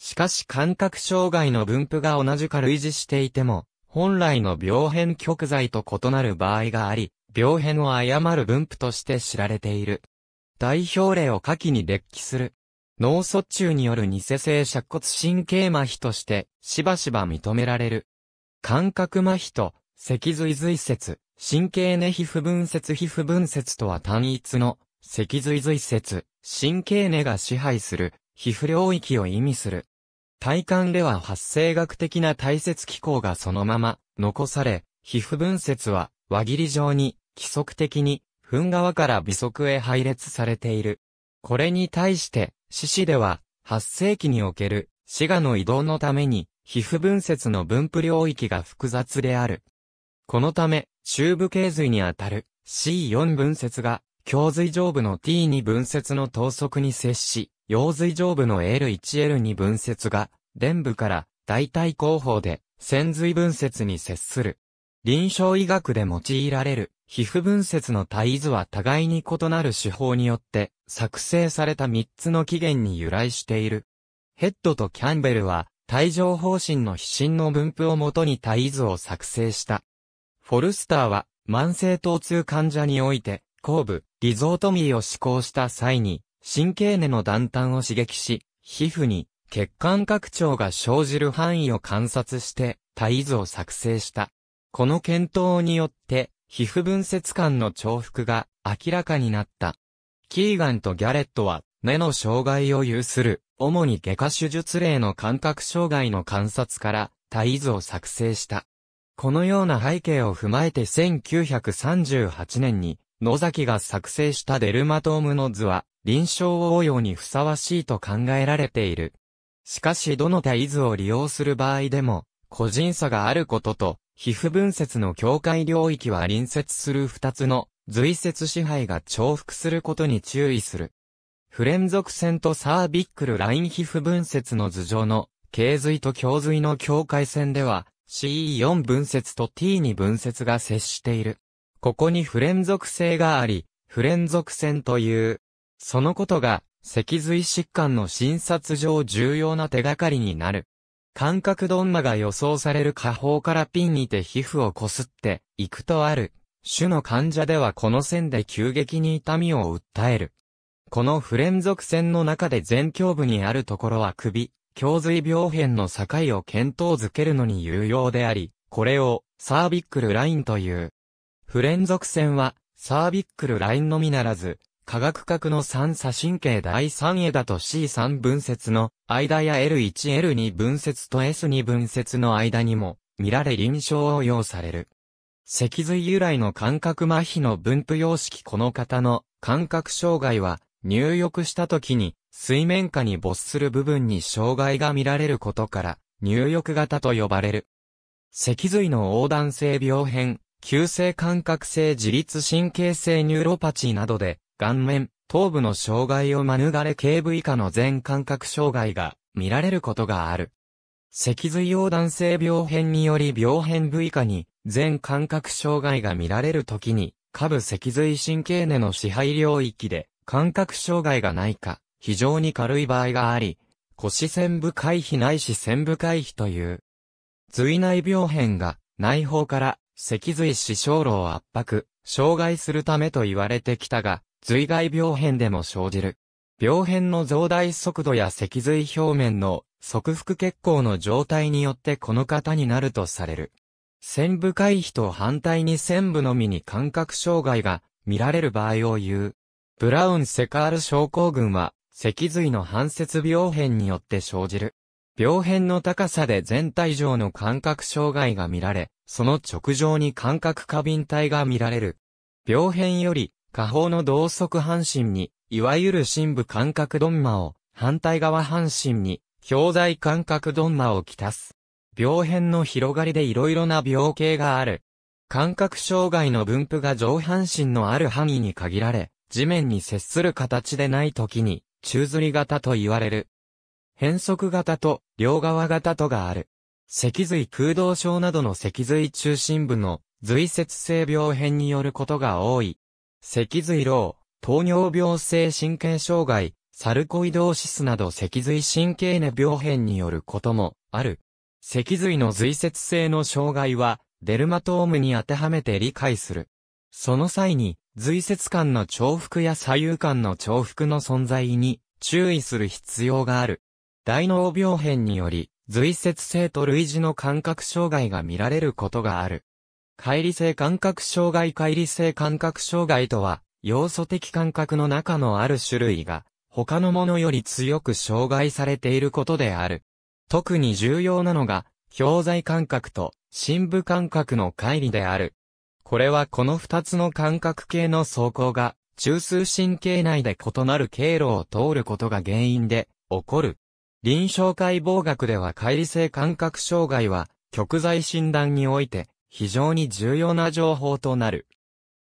しかし感覚障害の分布が同じか類似していても、本来の病変極剤と異なる場合があり、病変を誤る分布として知られている。代表例を下記に列記する。脳卒中による偽性尺骨神経麻痺として、しばしば認められる。感覚麻痺と、脊髄髄節、神経根皮膚分節皮膚分節とは単一の、脊髄髄節、神経根が支配する、皮膚領域を意味する。体感では発生学的な大切機構がそのまま、残され、皮膚分節は、輪切り状に、規則的に、噴側から微足へ配列されている。これに対して、獅子では、8世紀における、滋賀の移動のために、皮膚分節の分布領域が複雑である。このため、中部頸髄にあたる C4 分節が、胸髄上部の T2 分節の等速に接し、腰髄上部の L1L2 分節が、伝部から大体後方で、潜髄分節に接する。臨床医学で用いられる皮膚分節の体図は互いに異なる手法によって作成された3つの起源に由来している。ヘッドとキャンベルは、帯状方針の皮疹の分布をもとに体図を作成した。フォルスターは、慢性疼痛患者において、後部、リゾートミーを施行した際に、神経根の断端を刺激し、皮膚に血管拡張が生じる範囲を観察して、体図を作成した。この検討によって、皮膚分節間の重複が明らかになった。キーガンとギャレットは、目の障害を有する、主に外科手術例の感覚障害の観察から、体図を作成した。このような背景を踏まえて1938年に、野崎が作成したデルマトームの図は、臨床応用にふさわしいと考えられている。しかしどの体図を利用する場合でも、個人差があることと、皮膚分節の境界領域は隣接する二つの随節支配が重複することに注意する。不連続線とサービックルライン皮膚分節の頭上の頸髄と胸髄の境界線では CE4 分節と T2 分節が接している。ここに不連続性があり、不連続線という。そのことが脊髄疾患の診察上重要な手がかりになる。感覚どんまが予想される下方からピンにて皮膚をこすっていくとある。種の患者ではこの線で急激に痛みを訴える。この不連続線の中で前胸部にあるところは首、胸髄病変の境を検討づけるのに有用であり、これをサービックルラインという。不連続線はサービックルラインのみならず、科学核の三左神経第3枝と C3 分節の間や L1、L2 分節と S2 分節の間にも見られ臨床応用される。脊髄由来の感覚麻痺の分布様式この方の感覚障害は入浴した時に水面下に没する部分に障害が見られることから入浴型と呼ばれる。脊髄の横断性病変、急性感覚性自律神経性ニューロパチーなどで顔面、頭部の障害を免れ警部以下の全感覚障害が見られることがある。脊髄横断性病変により病変部以下に全感覚障害が見られるときに、下部脊髄神経根の支配領域で感覚障害がないか、非常に軽い場合があり、腰線部回避ないし線部回避という。髄内病変が内包から脊髄死傷路を圧迫、障害するためと言われてきたが、髄外病変でも生じる。病変の増大速度や脊髄表面の側腹血行の状態によってこの方になるとされる。線部回避と反対に線部のみに感覚障害が見られる場合を言う。ブラウンセカール症候群は、脊髄の反節病変によって生じる。病変の高さで全体上の感覚障害が見られ、その直上に感覚過敏体が見られる。病変より下方の同側半身に、いわゆる深部感覚ドンマを、反対側半身に、表材感覚ドンマをきたす。病変の広がりで色々な病形がある。感覚障害の分布が上半身のある範囲に限られ、地面に接する形でない時に、宙吊り型と言われる。変則型と、両側型とがある。脊髄空洞症などの脊髄中心部の、髄節性病変によることが多い。脊髄老、糖尿病性神経障害、サルコイドーシスなど脊髄神経根病変によることもある。脊髄の随節性の障害は、デルマトームに当てはめて理解する。その際に、随節間の重複や左右間の重複の存在に注意する必要がある。大脳病変により、随節性と類似の感覚障害が見られることがある。乖離性感覚障害乖離性感覚障害とは、要素的感覚の中のある種類が、他のものより強く障害されていることである。特に重要なのが、表在感覚と深部感覚の乖離である。これはこの二つの感覚系の走行が、中枢神経内で異なる経路を通ることが原因で、起こる。臨床解剖学では乖離性感覚障害は、極在診断において、非常に重要な情報となる。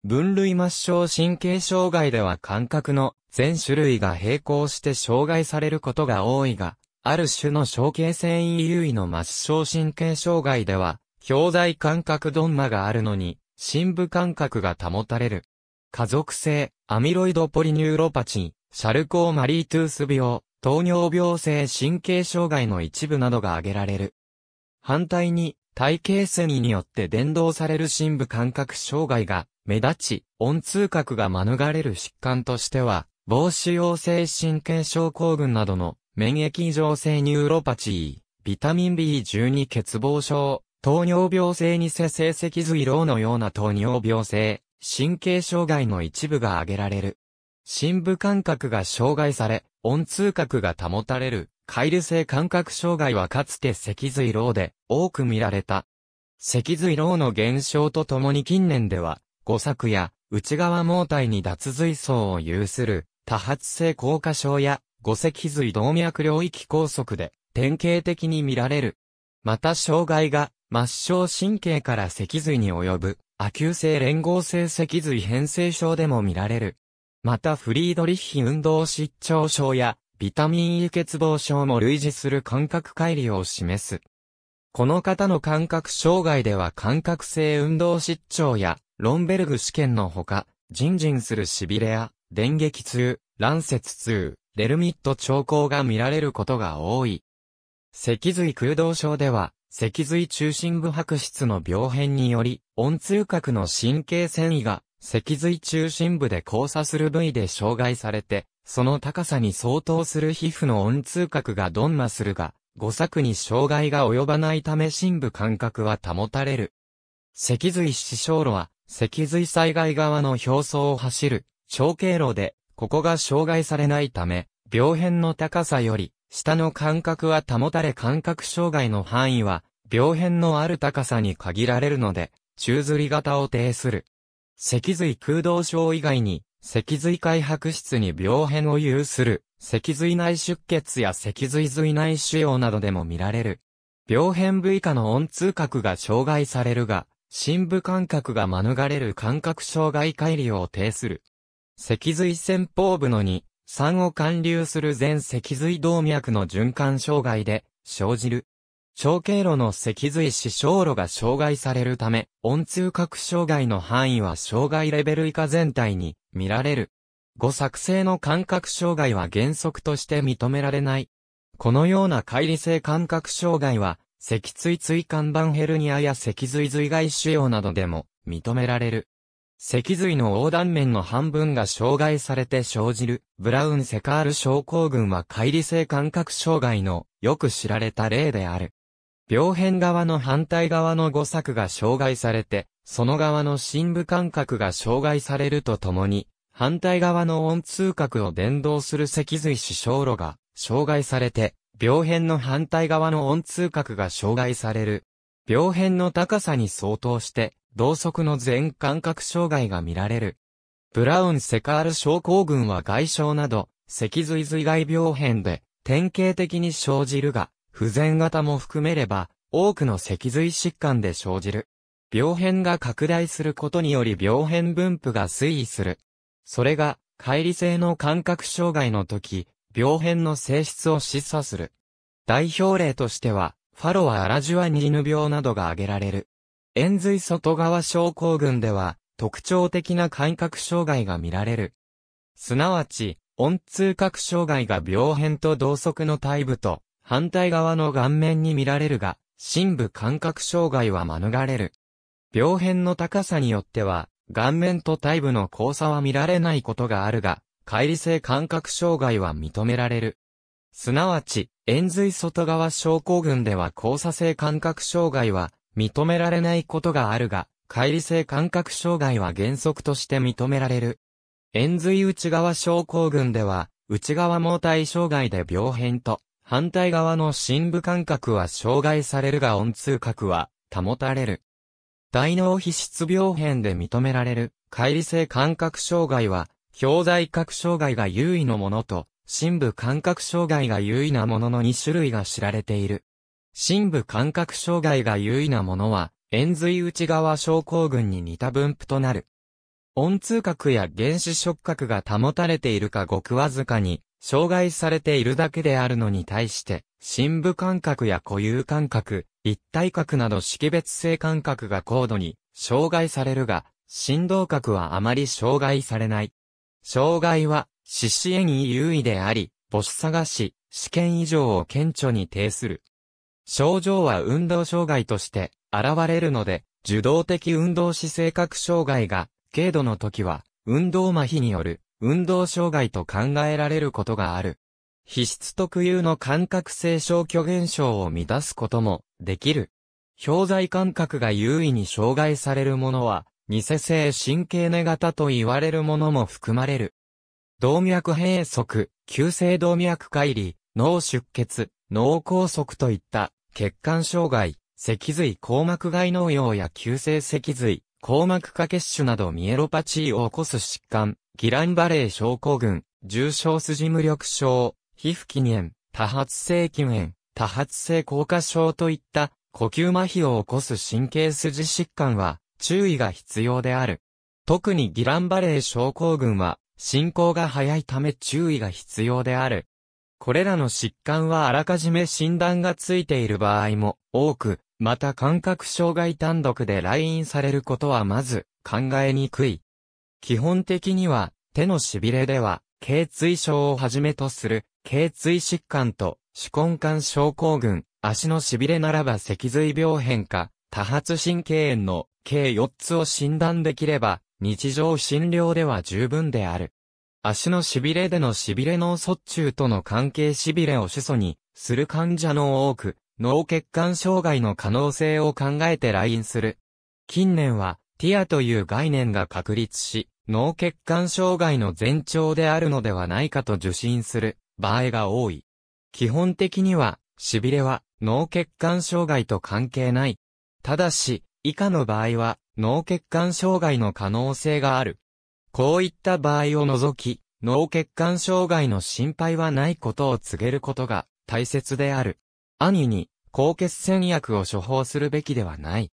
分類末梢神経障害では感覚の全種類が並行して障害されることが多いが、ある種の小形繊維優位の末梢神経障害では、表材感覚ドンマがあるのに、深部感覚が保たれる。家族性、アミロイドポリニューロパチン、シャルコーマリートゥース病、糖尿病性神経障害の一部などが挙げられる。反対に、体系繊維によって伝導される深部感覚障害が目立ち、音通覚が免れる疾患としては、防止陽性神経症候群などの免疫異常性ニューロパチー、ビタミン B12 欠乏症、糖尿病性にせ成績髄老のような糖尿病性、神経障害の一部が挙げられる。深部感覚が障害され、音通覚が保たれるカイル性感覚障害はかつて脊髄老で多く見られた。脊髄老の減少とともに近年では、誤作や内側盲体に脱髄層を有する多発性硬化症や誤脊髄動脈領域拘束で典型的に見られる。また障害が末梢神経から脊髄に及ぶ亜急性連合性脊髄変性症でも見られる。またフリードリッヒ運動失調症やビタミン輸欠乏症も類似する感覚乖離を示す。この方の感覚障害では感覚性運動失調やロンベルグ試験のほか、ジンジンする痺れや電撃痛、乱節痛、レルミット兆候が見られることが多い。脊髄空洞症では、脊髄中心部白質の病変により、温通覚の神経繊維が、脊髄中心部で交差する部位で障害されて、その高さに相当する皮膚の温通覚がどんなするが、誤作に障害が及ばないため深部感覚は保たれる。脊髄死傷路は、脊髄災害側の表層を走る、超経路で、ここが障害されないため、病変の高さより、下の感覚は保たれ感覚障害の範囲は、病変のある高さに限られるので、宙吊り型を呈する。脊髄空洞症以外に、脊髄開白質に病変を有する、脊髄内出血や脊髄髄内腫瘍などでも見られる。病変部以下の音痛覚が障害されるが、深部感覚が免れる感覚障害改離を呈する。脊髄先方部の2、3を貫流する全脊髄動脈の循環障害で生じる。小経路の脊髄視小路が障害されるため、音通覚障害の範囲は障害レベル以下全体に見られる。誤作成の感覚障害は原則として認められない。このような乖離性感覚障害は、脊椎椎間板ヘルニアや脊髄髄外腫瘍などでも認められる。脊髄の横断面の半分が障害されて生じる、ブラウンセカール症候群は乖離性感覚障害のよく知られた例である。病変側の反対側の誤作が障害されて、その側の深部感覚が障害されるとともに、反対側の音通覚を伝導する脊髄視小路が障害されて、病変の反対側の音通覚が障害される。病変の高さに相当して、同側の全感覚障害が見られる。ブラウン・セカール症候群は外傷など、脊髄髄外病変で、典型的に生じるが、不全型も含めれば、多くの脊髄疾患で生じる。病変が拡大することにより病変分布が推移する。それが、乖離性の感覚障害の時、病変の性質を示唆する。代表例としては、ファロア・アラジュアニーヌ病などが挙げられる。円髄外側症候群では、特徴的な感覚障害が見られる。すなわち、温痛覚障害が病変と同側のタイプと反対側の顔面に見られるが、深部感覚障害は免れる。病変の高さによっては、顔面と体部の交差は見られないことがあるが、乖離性感覚障害は認められる。すなわち、円髄外側症候群では交差性感覚障害は認められないことがあるが、乖離性感覚障害は原則として認められる。円髄内側症候群では、内側毛体障害で病変と、反対側の深部感覚は障害されるが音痛覚は保たれる。大脳皮質病変で認められる、乖離性感覚障害は、表在覚障害が優位のものと、深部感覚障害が優位なものの2種類が知られている。深部感覚障害が優位なものは、円髄内側症候群に似た分布となる。音通覚や原始触覚が保たれているかごくわずかに、障害されているだけであるのに対して、深部感覚や固有感覚、一体覚など識別性感覚が高度に障害されるが、振動覚はあまり障害されない。障害は、四肢演に優位であり、母子探し、試験以上を顕著に呈する。症状は運動障害として現れるので、受動的運動姿勢覚障害が、軽度の時は、運動麻痺による運動障害と考えられることがある。皮質特有の感覚性消去現象を満たすこともできる。表在感覚が優位に障害されるものは、偽性神経根型と言われるものも含まれる。動脈閉塞、急性動脈解離、脳出血、脳梗塞といった血管障害、脊髄硬膜外脳用や急性脊髄、硬膜下血腫などミエロパチーを起こす疾患、ギランバレー症候群、重症筋無力症、皮膚筋炎、多発性筋炎、多発性硬化症といった呼吸麻痺を起こす神経筋疾患は注意が必要である。特にギランバレー症候群は進行が早いため注意が必要である。これらの疾患はあらかじめ診断がついている場合も多く、また感覚障害単独で来院されることはまず考えにくい。基本的には、手のしびれでは、頸椎症をはじめとする、頸椎疾患と、手根管症候群、足のしびれならば脊髄病変か、多発神経炎の計4つを診断できれば、日常診療では十分である。足のしびれでのしびれ脳卒中との関係しびれを主訴にする患者の多く、脳血管障害の可能性を考えて来院する。近年は、ティアという概念が確立し、脳血管障害の前兆であるのではないかと受診する場合が多い。基本的には、痺れは脳血管障害と関係ない。ただし、以下の場合は脳血管障害の可能性がある。こういった場合を除き、脳血管障害の心配はないことを告げることが大切である。兄に、高血栓薬を処方するべきではない。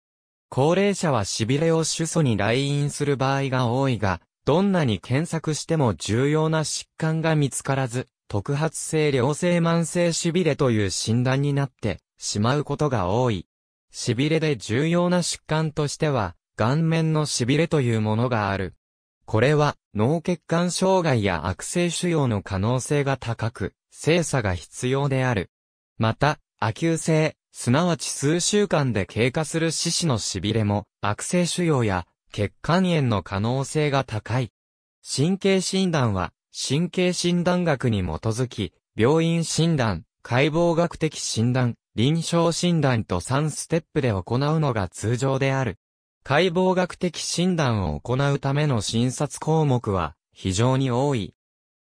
高齢者は痺れを主訴に来院する場合が多いが、どんなに検索しても重要な疾患が見つからず、特発性良性慢性痺れという診断になってしまうことが多い。痺れで重要な疾患としては、顔面の痺れというものがある。これは脳血管障害や悪性腫瘍の可能性が高く、精査が必要である。また、亜急性、すなわち数週間で経過する四肢の痺れも、悪性腫瘍や血管炎の可能性が高い。神経診断は、神経診断学に基づき、病院診断、解剖学的診断、臨床診断と3ステップで行うのが通常である。解剖学的診断を行うための診察項目は非常に多い。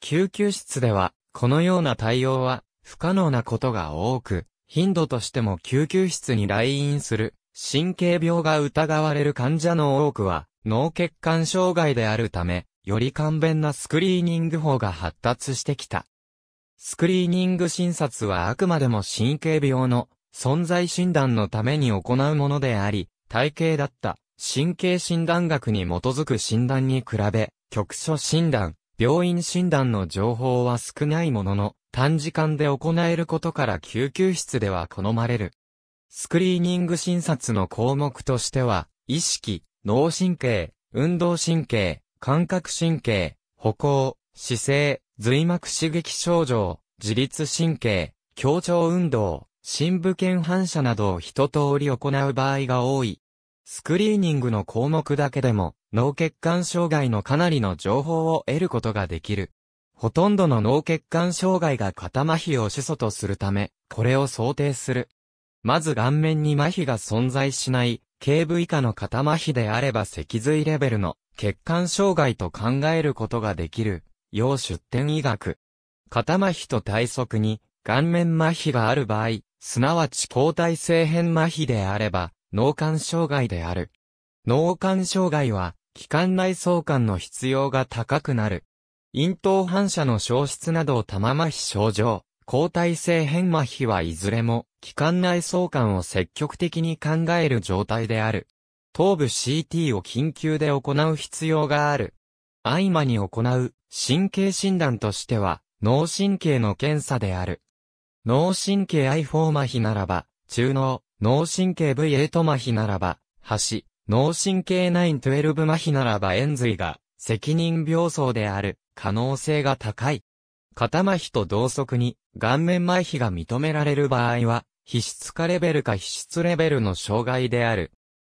救急室では、このような対応は不可能なことが多く、頻度としても救急室に来院する、神経病が疑われる患者の多くは、脳血管障害であるため、より簡便なスクリーニング法が発達してきた。スクリーニング診察はあくまでも神経病の存在診断のために行うものであり、体系だった神経診断学に基づく診断に比べ、局所診断、病院診断の情報は少ないものの、短時間で行えることから救急室では好まれる。スクリーニング診察の項目としては、意識、脳神経、運動神経、感覚神経、歩行、姿勢、髄膜刺激症状、自律神経、協調運動、深部腱反射などを一通り行う場合が多い。スクリーニングの項目だけでも、脳血管障害のかなりの情報を得ることができる。ほとんどの脳血管障害が肩麻痺を主訴とするため、これを想定する。まず顔面に麻痺が存在しない、頸部以下の肩麻痺であれば脊髄レベルの血管障害と考えることができる、要出典医学。肩麻痺と体側に顔面麻痺がある場合、すなわち抗体性変麻痺であれば、脳幹障害である。脳幹障害は、気管内相関の必要が高くなる。咽頭反射の消失など玉麻痺症状、抗体性変麻痺はいずれも、気管内相関を積極的に考える状態である。頭部 CT を緊急で行う必要がある。合間に行う神経診断としては、脳神経の検査である。脳神経 I4 麻痺ならば、中脳、脳神経 V8 麻痺ならば、端、脳神経912麻痺ならば塩髄が、責任病巣である。可能性が高い。肩麻痺と同側に顔面麻痺が認められる場合は、皮質化レベルか皮質レベルの障害である。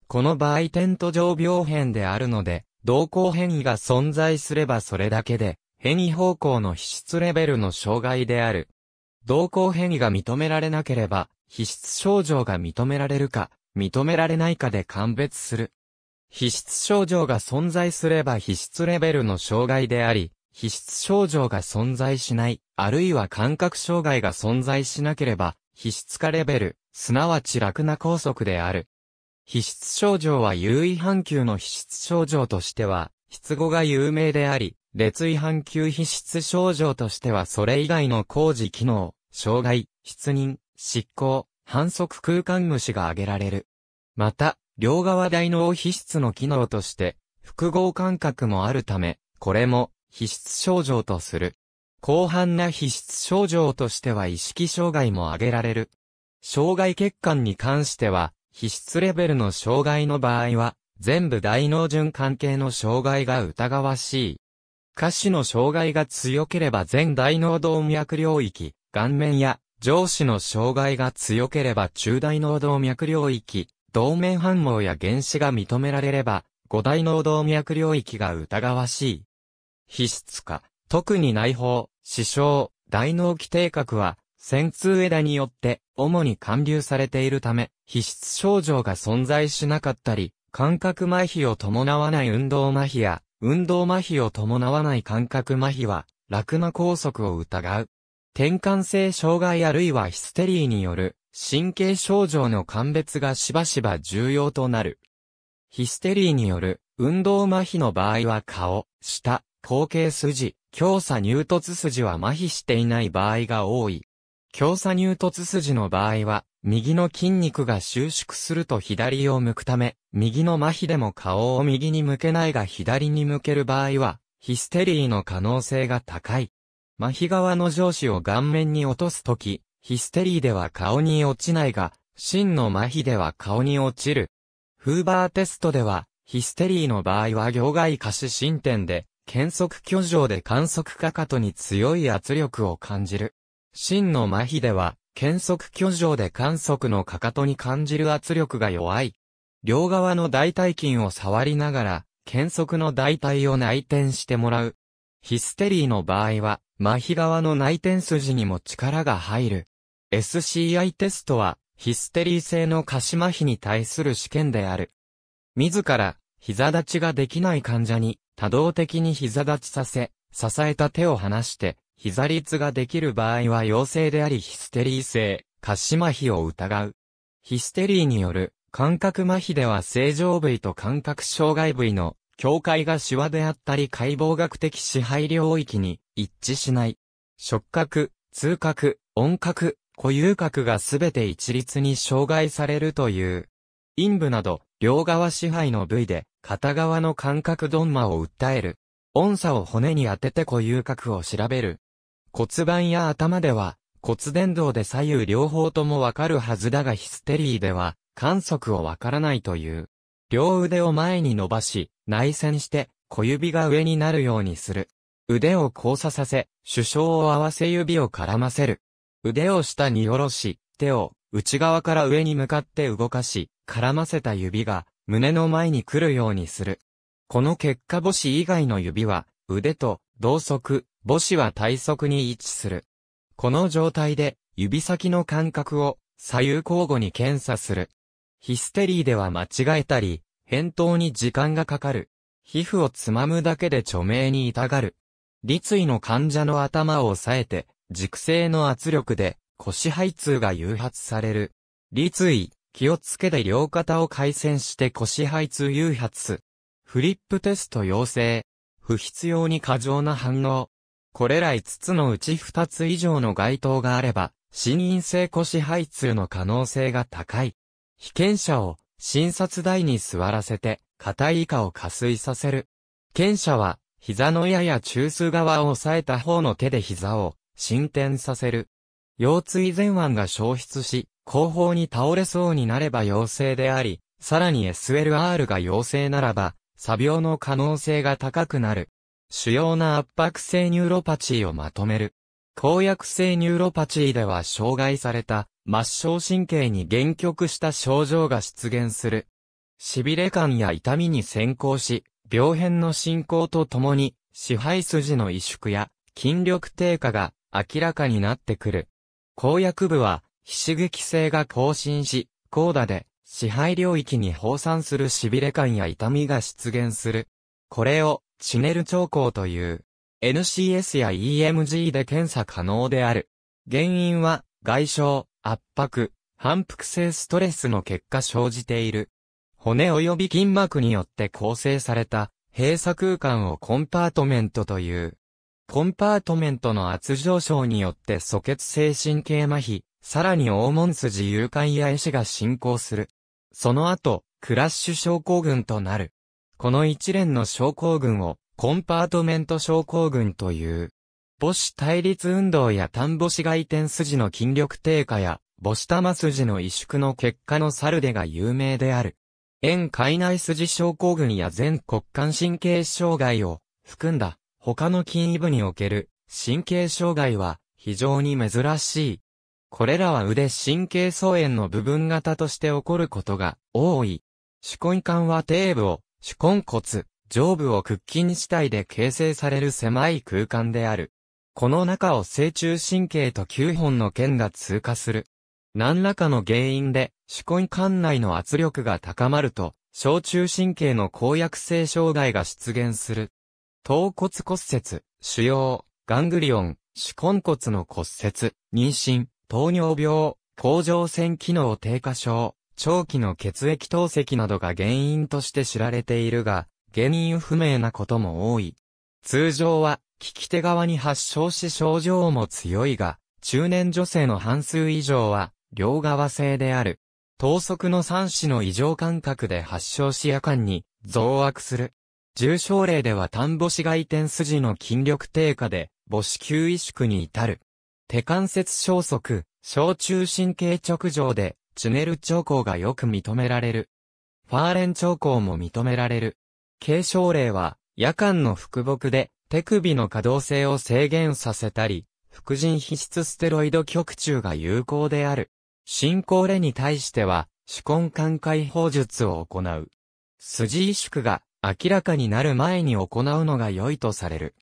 この場合点と上病変であるので、動向変異が存在すればそれだけで、変異方向の皮質レベルの障害である。動向変異が認められなければ、皮質症状が認められるか、認められないかで鑑別する。皮質症状が存在すれば皮質レベルの障害であり、皮質症状が存在しない、あるいは感覚障害が存在しなければ、皮質化レベル、すなわち楽な拘束である。皮質症状は優位半球の皮質症状としては、質語が有名であり、列位半球皮質症状としてはそれ以外の工事機能、障害、失認、執行、反則空間虫が挙げられる。また、両側大脳皮質の機能として、複合感覚もあるため、これも皮質症状とする。広範な皮質症状としては意識障害も挙げられる。障害血管に関しては、皮質レベルの障害の場合は、全部大脳循環系の障害が疑わしい。下肢の障害が強ければ全大脳動脈領域、顔面や上肢の障害が強ければ中大脳動脈領域、動面反応や原子が認められれば、五大脳動脈領域が疑わしい。皮質化、特に内包、死傷、大脳基底核は、線通枝によって主に貫流されているため、皮質症状が存在しなかったり、感覚麻痺を伴わない運動麻痺や、運動麻痺を伴わない感覚麻痺は、楽な拘束を疑う。転換性障害あるいはヒステリーによる神経症状の鑑別がしばしば重要となる。ヒステリーによる運動麻痺の場合は顔、舌、後傾筋、強鎖乳突筋は麻痺していない場合が多い。強鎖乳突筋の場合は、右の筋肉が収縮すると左を向くため、右の麻痺でも顔を右に向けないが左に向ける場合は、ヒステリーの可能性が高い。麻痺側の上司を顔面に落とすとき、ヒステリーでは顔に落ちないが、真の麻痺では顔に落ちる。フーバーテストでは、ヒステリーの場合は行外下肢伸展で、検測挙上で観測かかとに強い圧力を感じる。真の麻痺では、検測挙上で観測のかかとに感じる圧力が弱い。両側の大腿筋を触りながら、検測の大体を内転してもらう。ヒステリーの場合は、麻痺側の内転筋にも力が入る。SCI テストは、ヒステリー性の下肢麻痺に対する試験である。自ら、膝立ちができない患者に、多動的に膝立ちさせ、支えた手を離して、膝立ができる場合は陽性でありヒステリー性、下肢麻痺を疑う。ヒステリーによる感覚麻痺では正常部位と感覚障害部位の境界がシワであったり解剖学的支配領域に一致しない。触覚、痛覚、音覚、固有覚がすべて一律に障害されるという。陰部など、両側支配の部位で、片側の感覚ドンマを訴える。音差を骨に当てて固有角を調べる。骨盤や頭では、骨伝導で左右両方ともわかるはずだがヒステリーでは、観測をわからないという。両腕を前に伸ばし、内旋して、小指が上になるようにする。腕を交差させ、首相を合わせ指を絡ませる。腕を下に下ろし、手を内側から上に向かって動かし、絡ませた指が胸の前に来るようにする。この結果母子以外の指は、腕と、同足、母子は体側に位置する。この状態で、指先の感覚を、左右交互に検査する。ヒステリーでは間違えたり、返答に時間がかかる。皮膚をつまむだけで著名に痛がる。立位の患者の頭を押さえて、熟成の圧力で、腰背痛が誘発される。立位、気をつけて両肩を回旋して腰配痛誘発。フリップテスト要請。不必要に過剰な反応。これら5つのうち2つ以上の該当があれば、心因性腰配痛の可能性が高い。被験者を診察台に座らせて、硬い以下を下水させる。検査は、膝のやや中枢側を押さえた方の手で膝を、伸展させる。腰椎前腕が消失し、後方に倒れそうになれば陽性であり、さらに SLR が陽性ならば、作病の可能性が高くなる。主要な圧迫性ニューロパチーをまとめる。公約性ニューロパチーでは障害された末梢神経に限局した症状が出現する。痺れ感や痛みに先行し、病変の進行とともに支配筋の萎縮や筋力低下が明らかになってくる。公約部は非刺激性が更新し、高打で支配領域に放散する痺れ感や痛みが出現する。これをチネル兆候という NCS や EMG で検査可能である。原因は外傷、圧迫、反復性ストレスの結果生じている。骨及び筋膜によって構成された閉鎖空間をコンパートメントという。コンパートメントの圧上昇によって素血性神経麻痺、さらに大門筋誘拐や絵師が進行する。その後、クラッシュ症候群となる。この一連の症候群を、コンパートメント症候群という。母子対立運動や単母子外転筋の筋力低下や、母子玉筋の萎縮の結果のサルデが有名である。円海内筋症候群や全骨幹神経障害を含んだ他の筋異部における神経障害は非常に珍しいこれらは腕神経素炎の部分型として起こることが多い。手根管は底部を、手根骨、上部を屈筋主体で形成される狭い空間である。この中を正中神経と9本の腱が通過する。何らかの原因で、手根管内の圧力が高まると、小中神経の公約性障害が出現する。頭骨骨折、腫瘍、ガングリオン、手根骨の骨折、妊娠、糖尿病、甲状腺機能低下症、長期の血液透析などが原因として知られているが、原因不明なことも多い。通常は、聞き手側に発症し症状も強いが、中年女性の半数以上は、両側性である。等速の三子の異常感覚で発症し夜間に増悪する。重症例では単母子外転筋の筋力低下で母子球萎縮に至る。手関節消息、小中神経直上で、チュネル兆候がよく認められる。ファーレン兆候も認められる。軽症例は、夜間の腹膜で、手首の可動性を制限させたり、副腎皮質ステロイド曲中が有効である。進行例に対しては、手根管解放術を行う。筋萎縮が明らかになる前に行うのが良いとされる。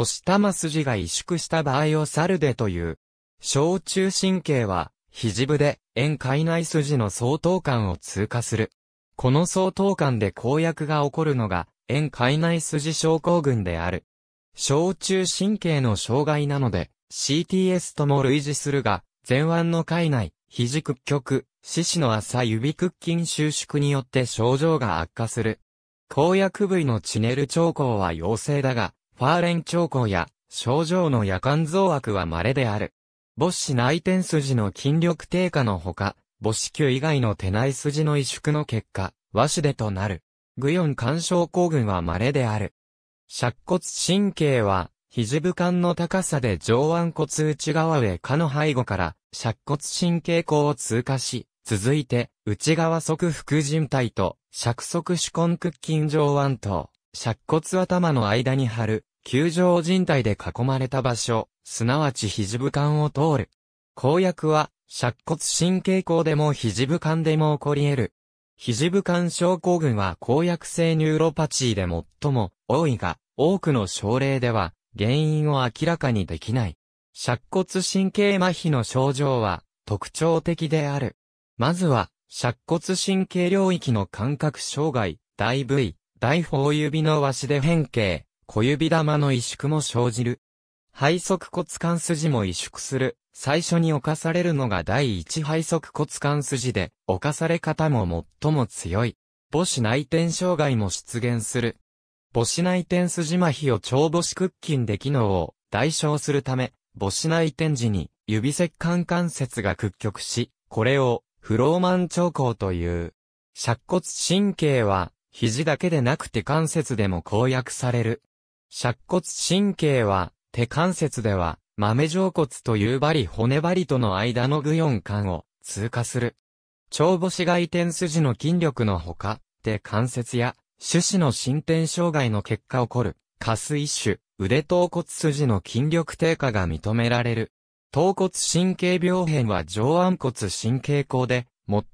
ポ玉タマ筋が萎縮した場合をサルデという。小中神経は、肘部で、円海内筋の相当感を通過する。この相当感で公約が起こるのが、円海内筋症候群である。小中神経の障害なので、CTS とも類似するが、前腕の海内、肘屈曲、四肢の浅指屈筋収縮によって症状が悪化する。公約部位のチネル兆候は陽性だが、ファーレン兆候や症状の夜間増悪は稀である。母子内転筋の筋力低下のほか、母子球以外の手内筋の萎縮の結果、和紙でとなる。グヨン干渉光群は稀である。尺骨神経は、肘部間の高さで上腕骨内側上下の背後から、尺骨神経口を通過し、続いて、内側側副靭帯と、尺側手根屈筋上腕と、尺骨頭の間に張る、球状人体で囲まれた場所、すなわち肘部間を通る。公約は、尺骨神経口でも肘部間でも起こり得る。肘部間症候群は公約性ニューロパチーで最も多いが、多くの症例では原因を明らかにできない。尺骨神経麻痺の症状は特徴的である。まずは、尺骨神経領域の感覚障害、大部位、大方指の和紙で変形。小指玉の萎縮も生じる。背側骨管筋も萎縮する。最初に侵されるのが第一背側骨管筋で、侵され方も最も強い。母子内転障害も出現する。母子内転筋麻痺を超母子屈筋で機能を代償するため、母子内転時に指石管関節が屈曲し、これをフローマン兆候という。尺骨神経は肘だけでなくて関節でも公約される。尺骨神経は、手関節では、豆状骨という針骨針との間のグ四間を通過する。長母子外転筋の筋力のほか、手関節や、手指の進展障害の結果起こる、下垂種、腕頭骨筋の筋力低下が認められる。頭骨神経病変は上腕骨神経口で、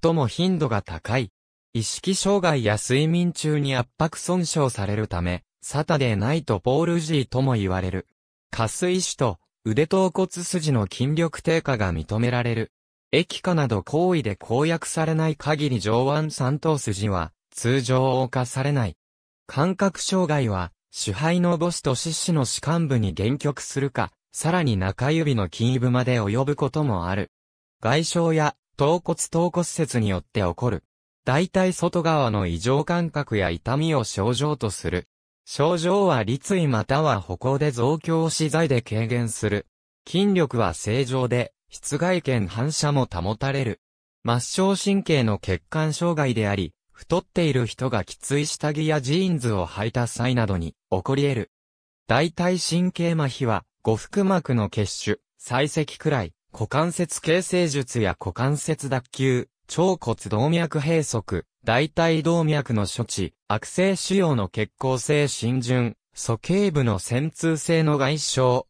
最も頻度が高い。意識障害や睡眠中に圧迫損傷されるため、サタデーナイトポール G とも言われる。下水種と腕頭骨筋の筋力低下が認められる。液化など行為で公約されない限り上腕三頭筋は通常を犯されない。感覚障害は主配の母子と獅子の士幹部に限局するか、さらに中指の筋部まで及ぶこともある。外傷や頭骨頭骨折によって起こる。大体外側の異常感覚や痛みを症状とする。症状は立位または歩行で増強資材で軽減する。筋力は正常で、室外圏反射も保たれる。末梢神経の血管障害であり、太っている人がきつい下着やジーンズを履いた際などに起こり得る。大体神経麻痺は、五腹膜の血腫、採石くらい、股関節形成術や股関節脱臼、腸骨動脈閉塞、大腿動脈の処置、悪性腫瘍の血行性浸潤、鼠径部の潜通性の外傷、子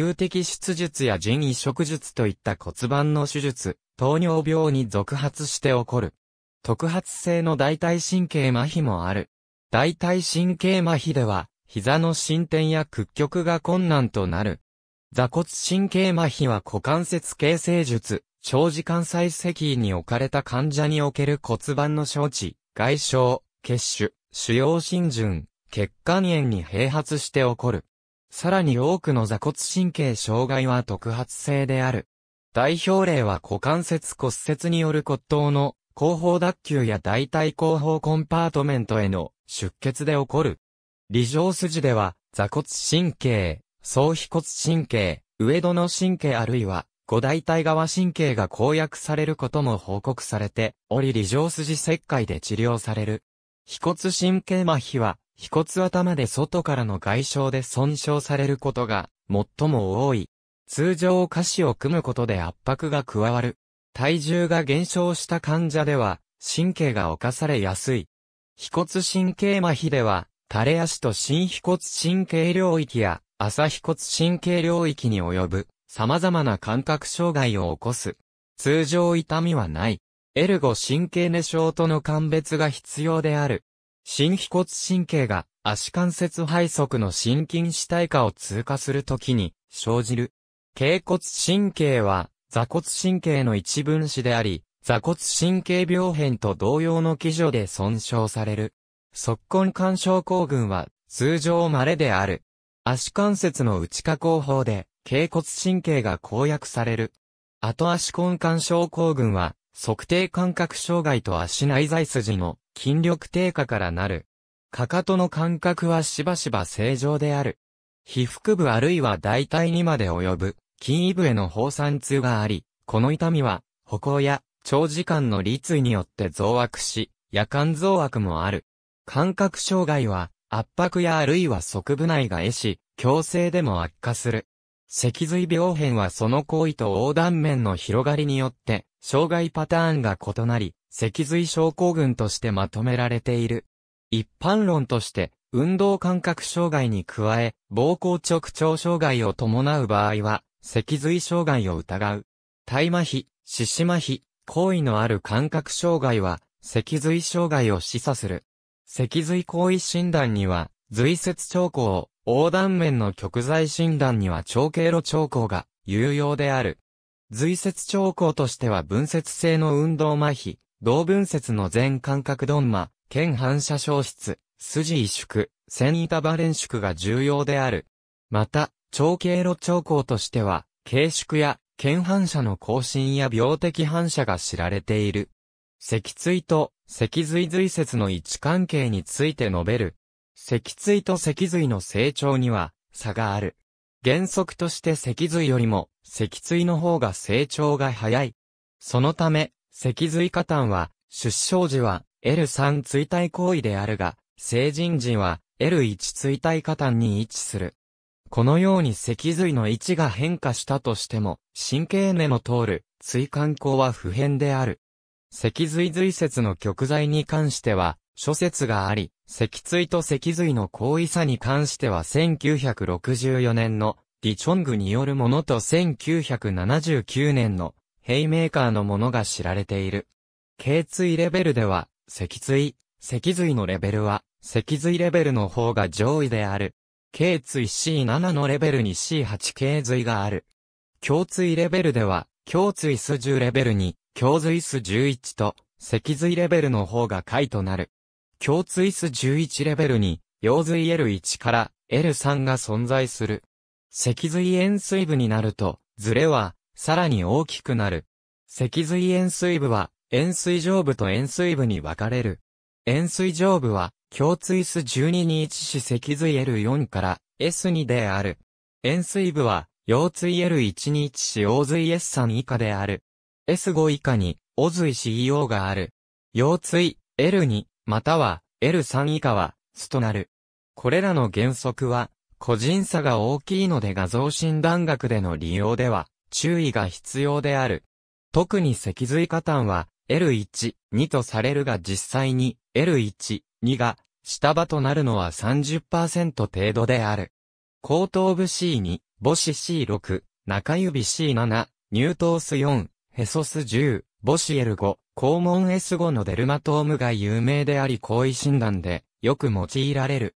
宮的出術や腎移植術といった骨盤の手術、糖尿病に続発して起こる。特発性の大腿神経麻痺もある。大腿神経麻痺では、膝の進展や屈曲が困難となる。座骨神経麻痺は股関節形成術、長時間採石に置かれた患者における骨盤の処置、外傷、血腫、腫瘍浸潤、血管炎に併発して起こる。さらに多くの座骨神経障害は特発性である。代表例は股関節骨折による骨頭の後方脱臼や大腿後方コンパートメントへの出血で起こる。理上筋では座骨神経、総皮骨神経、上戸の神経あるいは五大体側神経が公約されることも報告されており、理上筋切開で治療される。飛骨神経麻痺は、飛骨頭で外からの外傷で損傷されることが最も多い。通常下肢を組むことで圧迫が加わる。体重が減少した患者では、神経が侵されやすい。飛骨神経麻痺では、垂れ足と新飛骨神経領域や、朝飛骨神経領域に及ぶ。様々な感覚障害を起こす。通常痛みはない。エルゴ神経根症との鑑別が必要である。新皮骨神経が足関節背側の心筋主体化を通過するときに生じる。頸骨神経は座骨神経の一分子であり、座骨神経病変と同様の基準で損傷される。足根干渉後群は通常稀である。足関節の内下後方で頸骨神経が公約される。後足根管症候群は、測定感覚障害と足内在筋の筋力低下からなる。かかとの感覚はしばしば正常である。皮腹部あるいは大体にまで及ぶ筋胃部への放散痛があり、この痛みは歩行や長時間の立位によって増悪し、夜間増悪もある。感覚障害は圧迫やあるいは側部内が壊死、強制でも悪化する。脊髄病変はその行為と横断面の広がりによって、障害パターンが異なり、脊髄症候群としてまとめられている。一般論として、運動感覚障害に加え、膀胱直腸障害を伴う場合は、脊髄障害を疑う。体麻痺、四肢麻痺、行為のある感覚障害は、脊髄障害を示唆する。脊髄行為診断には、随節兆候、横断面の極材診断には長経路兆候が有用である。随節兆候としては分節性の運動麻痺、同分節の全感覚ドンマ、反射消失、筋萎縮、線板バレン縮が重要である。また、長経路兆候としては、軽縮や腱反射の更新や病的反射が知られている。脊椎と脊髄髄節の位置関係について述べる脊椎と脊髄の成長には差がある。原則として脊髄よりも脊椎の方が成長が早い。そのため、脊髄下端は出生時は L3 椎体行為であるが、成人時は L1 椎体下端に位置する。このように脊髄の位置が変化したとしても、神経根の通る椎間孔は不変である。脊髄髄節の極材に関しては、諸説があり、脊椎と脊髄の高位差に関しては1964年のディチョングによるものと1979年のヘイメーカーのものが知られている。頸椎レベルでは、脊椎、脊髄のレベルは、脊髄レベルの方が上位である。頸椎 C7 のレベルに C8 頸髄がある。胸椎レベルでは、胸椎ス10レベルに、胸髄ス11と、脊髄レベルの方が下位となる。共通ス11レベルに、溶髄 L1 から L3 が存在する。脊髄円水部になると、ズレは、さらに大きくなる。脊髄円水部は、円水上部と円水部に分かれる。円水上部は、胸椎ス12に位置し脊髄 L4 から S2 である。円水部は、腰椎 L1 に位置し腰髄 S3 以下である。S5 以下に、尾髄 CEO がある。腰椎 L2、または L3 以下は素となる。これらの原則は、個人差が大きいので画像診断学での利用では注意が必要である。特に脊髄下端は L1、2とされるが実際に L1、2が下場となるのは30%程度である。後頭部 C2、母子 C6、中指 C7、乳頭ス4、ヘソス10、母子 L5、肛門 S5 のデルマトームが有名であり行為診断でよく用いられる。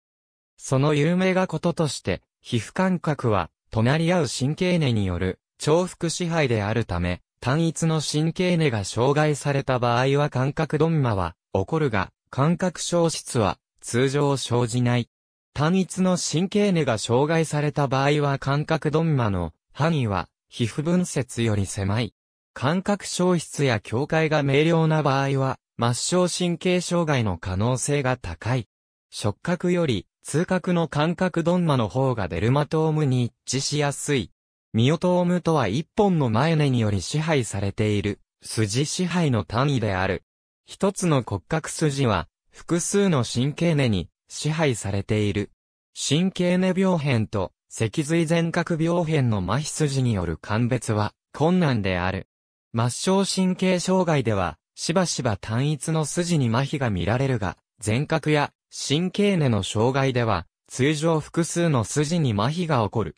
その有名がこととして、皮膚感覚は、隣り合う神経根による重複支配であるため、単一の神経根が障害された場合は感覚ドンマは起こるが、感覚消失は通常生じない。単一の神経根が障害された場合は感覚ドンマの範囲は皮膚分節より狭い。感覚消失や境界が明瞭な場合は、末梢神経障害の可能性が高い。触覚より、痛覚の感覚ドンマの方がデルマトームに一致しやすい。ミオトームとは一本の前根により支配されている、筋支配の単位である。一つの骨格筋は、複数の神経根に支配されている。神経根病変と脊髄全角病変の麻痺筋による鑑別は困難である。末梢神経障害では、しばしば単一の筋に麻痺が見られるが、全角や神経根の障害では、通常複数の筋に麻痺が起こる。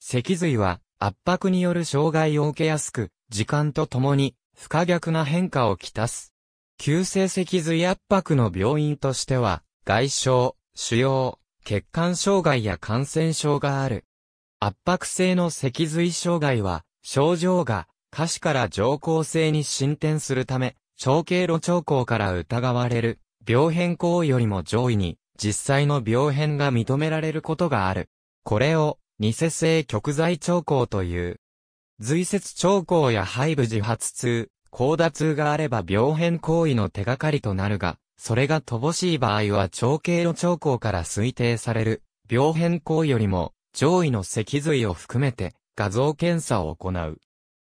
脊髄は圧迫による障害を受けやすく、時間とともに不可逆な変化をきたす。急性脊髄圧迫の病院としては、外傷、腫瘍、血管障害や感染症がある。圧迫性の脊髄障害は、症状が歌詞から上行性に進展するため、長経路兆候から疑われる、病変行よりも上位に、実際の病変が認められることがある。これを、偽性極在兆候という。随節兆候や背部自発痛、高打痛があれば病変行為の手がかりとなるが、それが乏しい場合は長経路兆候から推定される、病変行為よりも、上位の脊髄を含めて、画像検査を行う。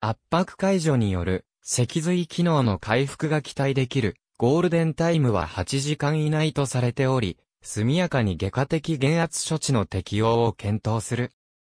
圧迫解除による脊髄機能の回復が期待できるゴールデンタイムは8時間以内とされており、速やかに外科的減圧処置の適用を検討する。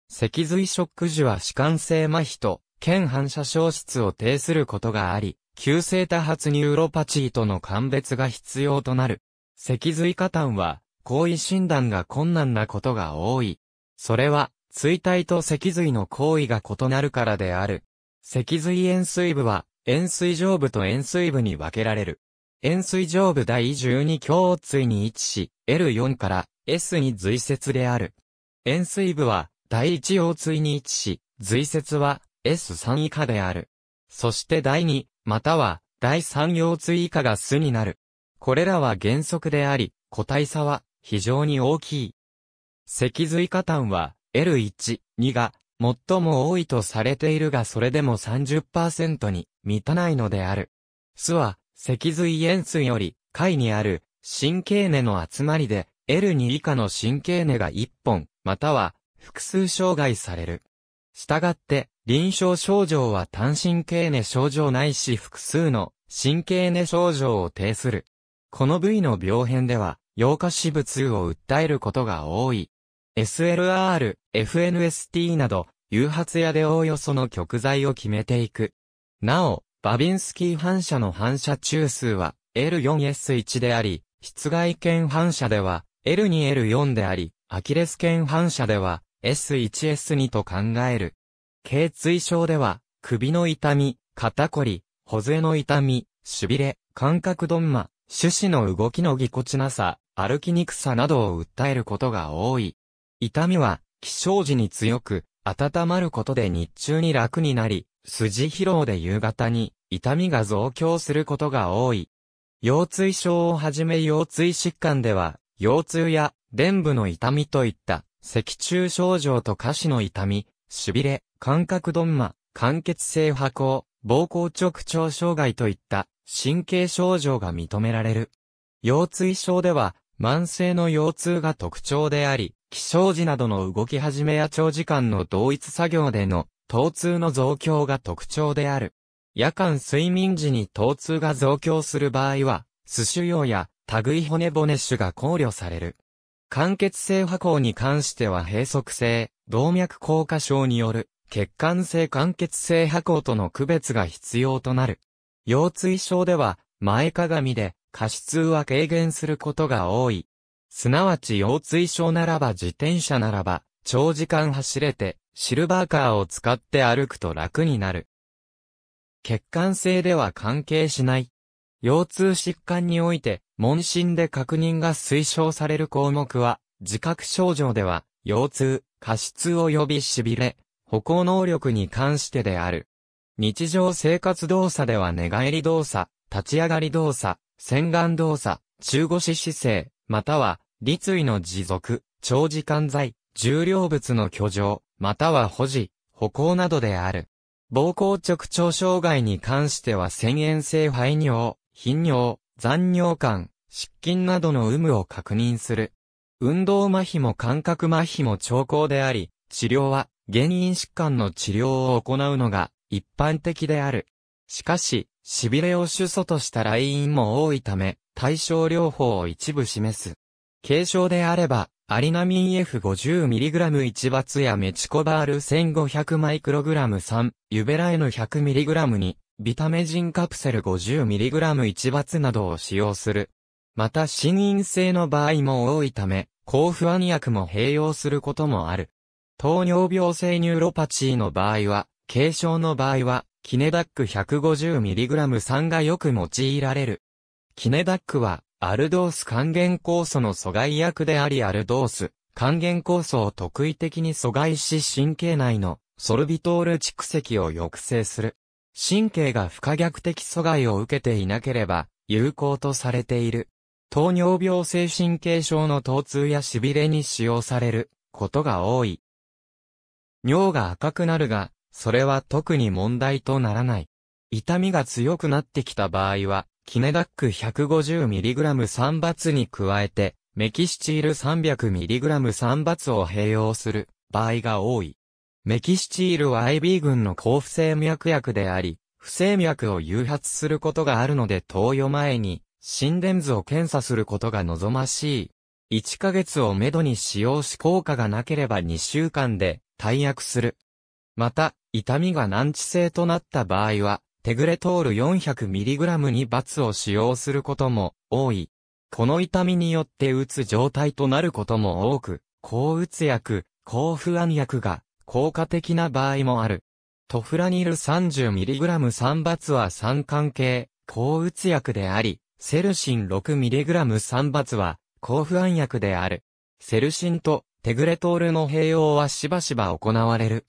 脊髄ショック時は弛緩性麻痺と、腱反射消失を呈することがあり、急性多発ニューロパチーとの鑑別が必要となる。脊髄加担は、行為診断が困難なことが多い。それは、椎体と脊髄の行為が異なるからである。脊髄円水部は、円水上部と円水部に分けられる。円水上部第12強椎に位置し、L4 から S に随節である。円水部は、第1腰椎に位置し、随節は S3 以下である。そして第2、または、第3腰椎以下が巣になる。これらは原則であり、個体差は非常に大きい。脊髄下端は L1、2が最も多いとされているがそれでも30%に満たないのである。巣は、脊髄塩水より、貝にある、神経根の集まりで、L2 以下の神経根が1本、または、複数障害される。したがって、臨床症状は単神経根症状ないし複数の神経根症状を呈する。この部位の病変では、溶化死物を訴えることが多い。SLR、FNST など、誘発屋でおおよその極材を決めていく。なお、バビンスキー反射の反射中数は L4S1 であり、室外圏反射では L2L4 であり、アキレス圏反射では S1S2 と考える。頸椎症では、首の痛み、肩こり、ほぜの痛み、痺れ、感覚どんま、手指の動きのぎこちなさ、歩きにくさなどを訴えることが多い。痛みは、起床時に強く、温まることで日中に楽になり、筋疲労で夕方に痛みが増強することが多い。腰椎症をはじめ腰椎疾患では、腰痛や臀部の痛みといった脊柱症状と下肢の痛み、痺れ、感覚鈍麻、間欠性跛行、膀胱直腸障害といった神経症状が認められる。腰椎症では慢性の腰痛が特徴であり、起床時などの動き始めや長時間の同一作業での疼痛の増強が特徴である。夜間睡眠時に疼痛が増強する場合は、ス腫瘍や類骨骨腫が考慮される。間欠性破行に関しては閉塞性、動脈硬化症による血管性間欠性破行との区別が必要となる。腰椎症では前かがみで過失は軽減することが多い。すなわち腰椎症ならば自転車ならば、長時間走れて、シルバーカーを使って歩くと楽になる。血管性では関係しない。腰痛疾患において、問診で確認が推奨される項目は、自覚症状では、腰痛、過失及び痺れ、歩行能力に関してである。日常生活動作では寝返り動作、立ち上がり動作、洗顔動作、中腰姿勢、または立位の持続、長時間在、重量物の居上、または保持、歩行などである。膀胱直腸障害に関しては遷延性排尿、頻尿、残尿感、失禁などの有無を確認する。運動麻痺も感覚麻痺も兆候であり、治療は原因疾患の治療を行うのが一般的である。しかし、痺れを主訴とした来院も多いため、対症療法を一部示す。軽症であれば、アリナミン F50mg1 罰やメチコバール 1500μg 3、ユベラエヌ 100mg に、ビタメジンカプセル 50mg1 罰などを使用する。また、心因性の場合も多いため、抗不安薬も併用することもある。糖尿病性ニューロパチーの場合は、軽症の場合は、キネダック 150mg3 がよく用いられる。キネダックは、アルドース還元酵素の阻害薬でありアルドース、還元酵素を特異的に阻害し神経内のソルビトール蓄積を抑制する。神経が不可逆的阻害を受けていなければ有効とされている。糖尿病性神経症の疼痛や痺れに使用されることが多い。尿が赤くなるが、それは特に問題とならない。痛みが強くなってきた場合は、キネダック 150mg3 抜に加えて、メキシチール 300mg3 抜を併用する場合が多い。メキシチールは IB 群の抗不正脈薬であり、不正脈を誘発することがあるので投与前に心電図を検査することが望ましい。1ヶ月をめどに使用し効果がなければ2週間で退薬する。また、痛みが難治性となった場合は、テグレトール 400mg に罰を使用することも多い。この痛みによってうつ状態となることも多く、抗うつ薬、抗不安薬が効果的な場合もある。トフラニル 30mg3 罰は酸関係、抗うつ薬であり、セルシン 6mg3 罰は抗不安薬である。セルシンとテグレトールの併用はしばしば行われる。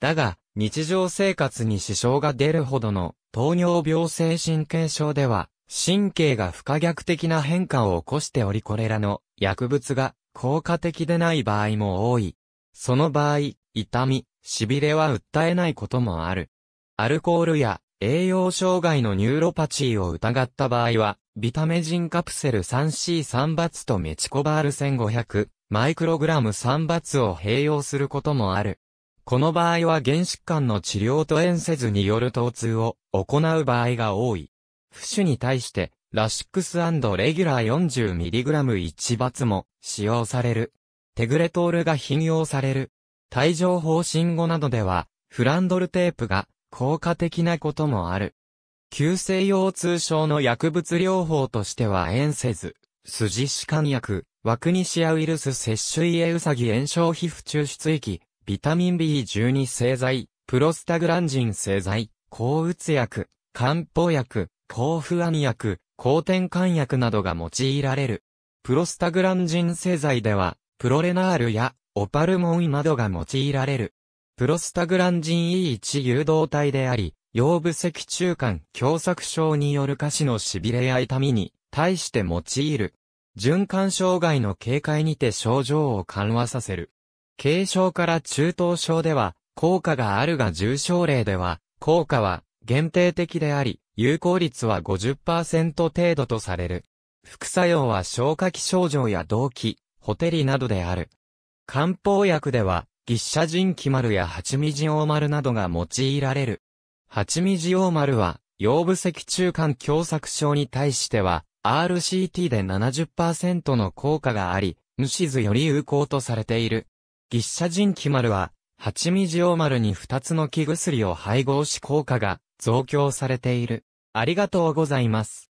だが、日常生活に支障が出るほどの糖尿病性神経症では、神経が不可逆的な変化を起こしておりこれらの薬物が効果的でない場合も多い。その場合、痛み、痺れは訴えないこともある。アルコールや栄養障害のニューロパチーを疑った場合は、ビタメジンカプセル 3C3 バツとメチコバール1500マイクログラム3バツを併用することもある。この場合は原疾患の治療と縁せずによる疼痛を行う場合が多い。不種に対して、ラシックスレギュラー 40mg1 罰も使用される。テグレトールが頻用される。帯状方針後などでは、フランドルテープが効果的なこともある。急性腰痛症の薬物療法としては炎せず、筋弛緩薬、ワクニシアウイルス摂取イエウサギ炎症皮膚抽出液、ビタミン B12 製剤、プロスタグランジン製剤、抗うつ薬、漢方薬、抗不安薬、抗転換薬などが用いられる。プロスタグランジン製剤では、プロレナールやオパルモンなどが用いられる。プロスタグランジン E1 誘導体であり、腰部脊柱管狭窄症による下肢の痺れや痛みに対して用いる。循環障害の警戒にて症状を緩和させる。軽症から中等症では、効果があるが重症例では、効果は限定的であり、有効率は50%程度とされる。副作用は消化器症状や動悸、ホテリなどである。漢方薬では、ギッシャジンキマルやハチミジオーマルなどが用いられる。ハチミジオーマルは、腰部脊柱管狭窄症に対しては、RCT で70%の効果があり、無視図より有効とされている。ギッシャ人気丸は、蜂蜜オ丸に2つの木薬を配合し効果が増強されている。ありがとうございます。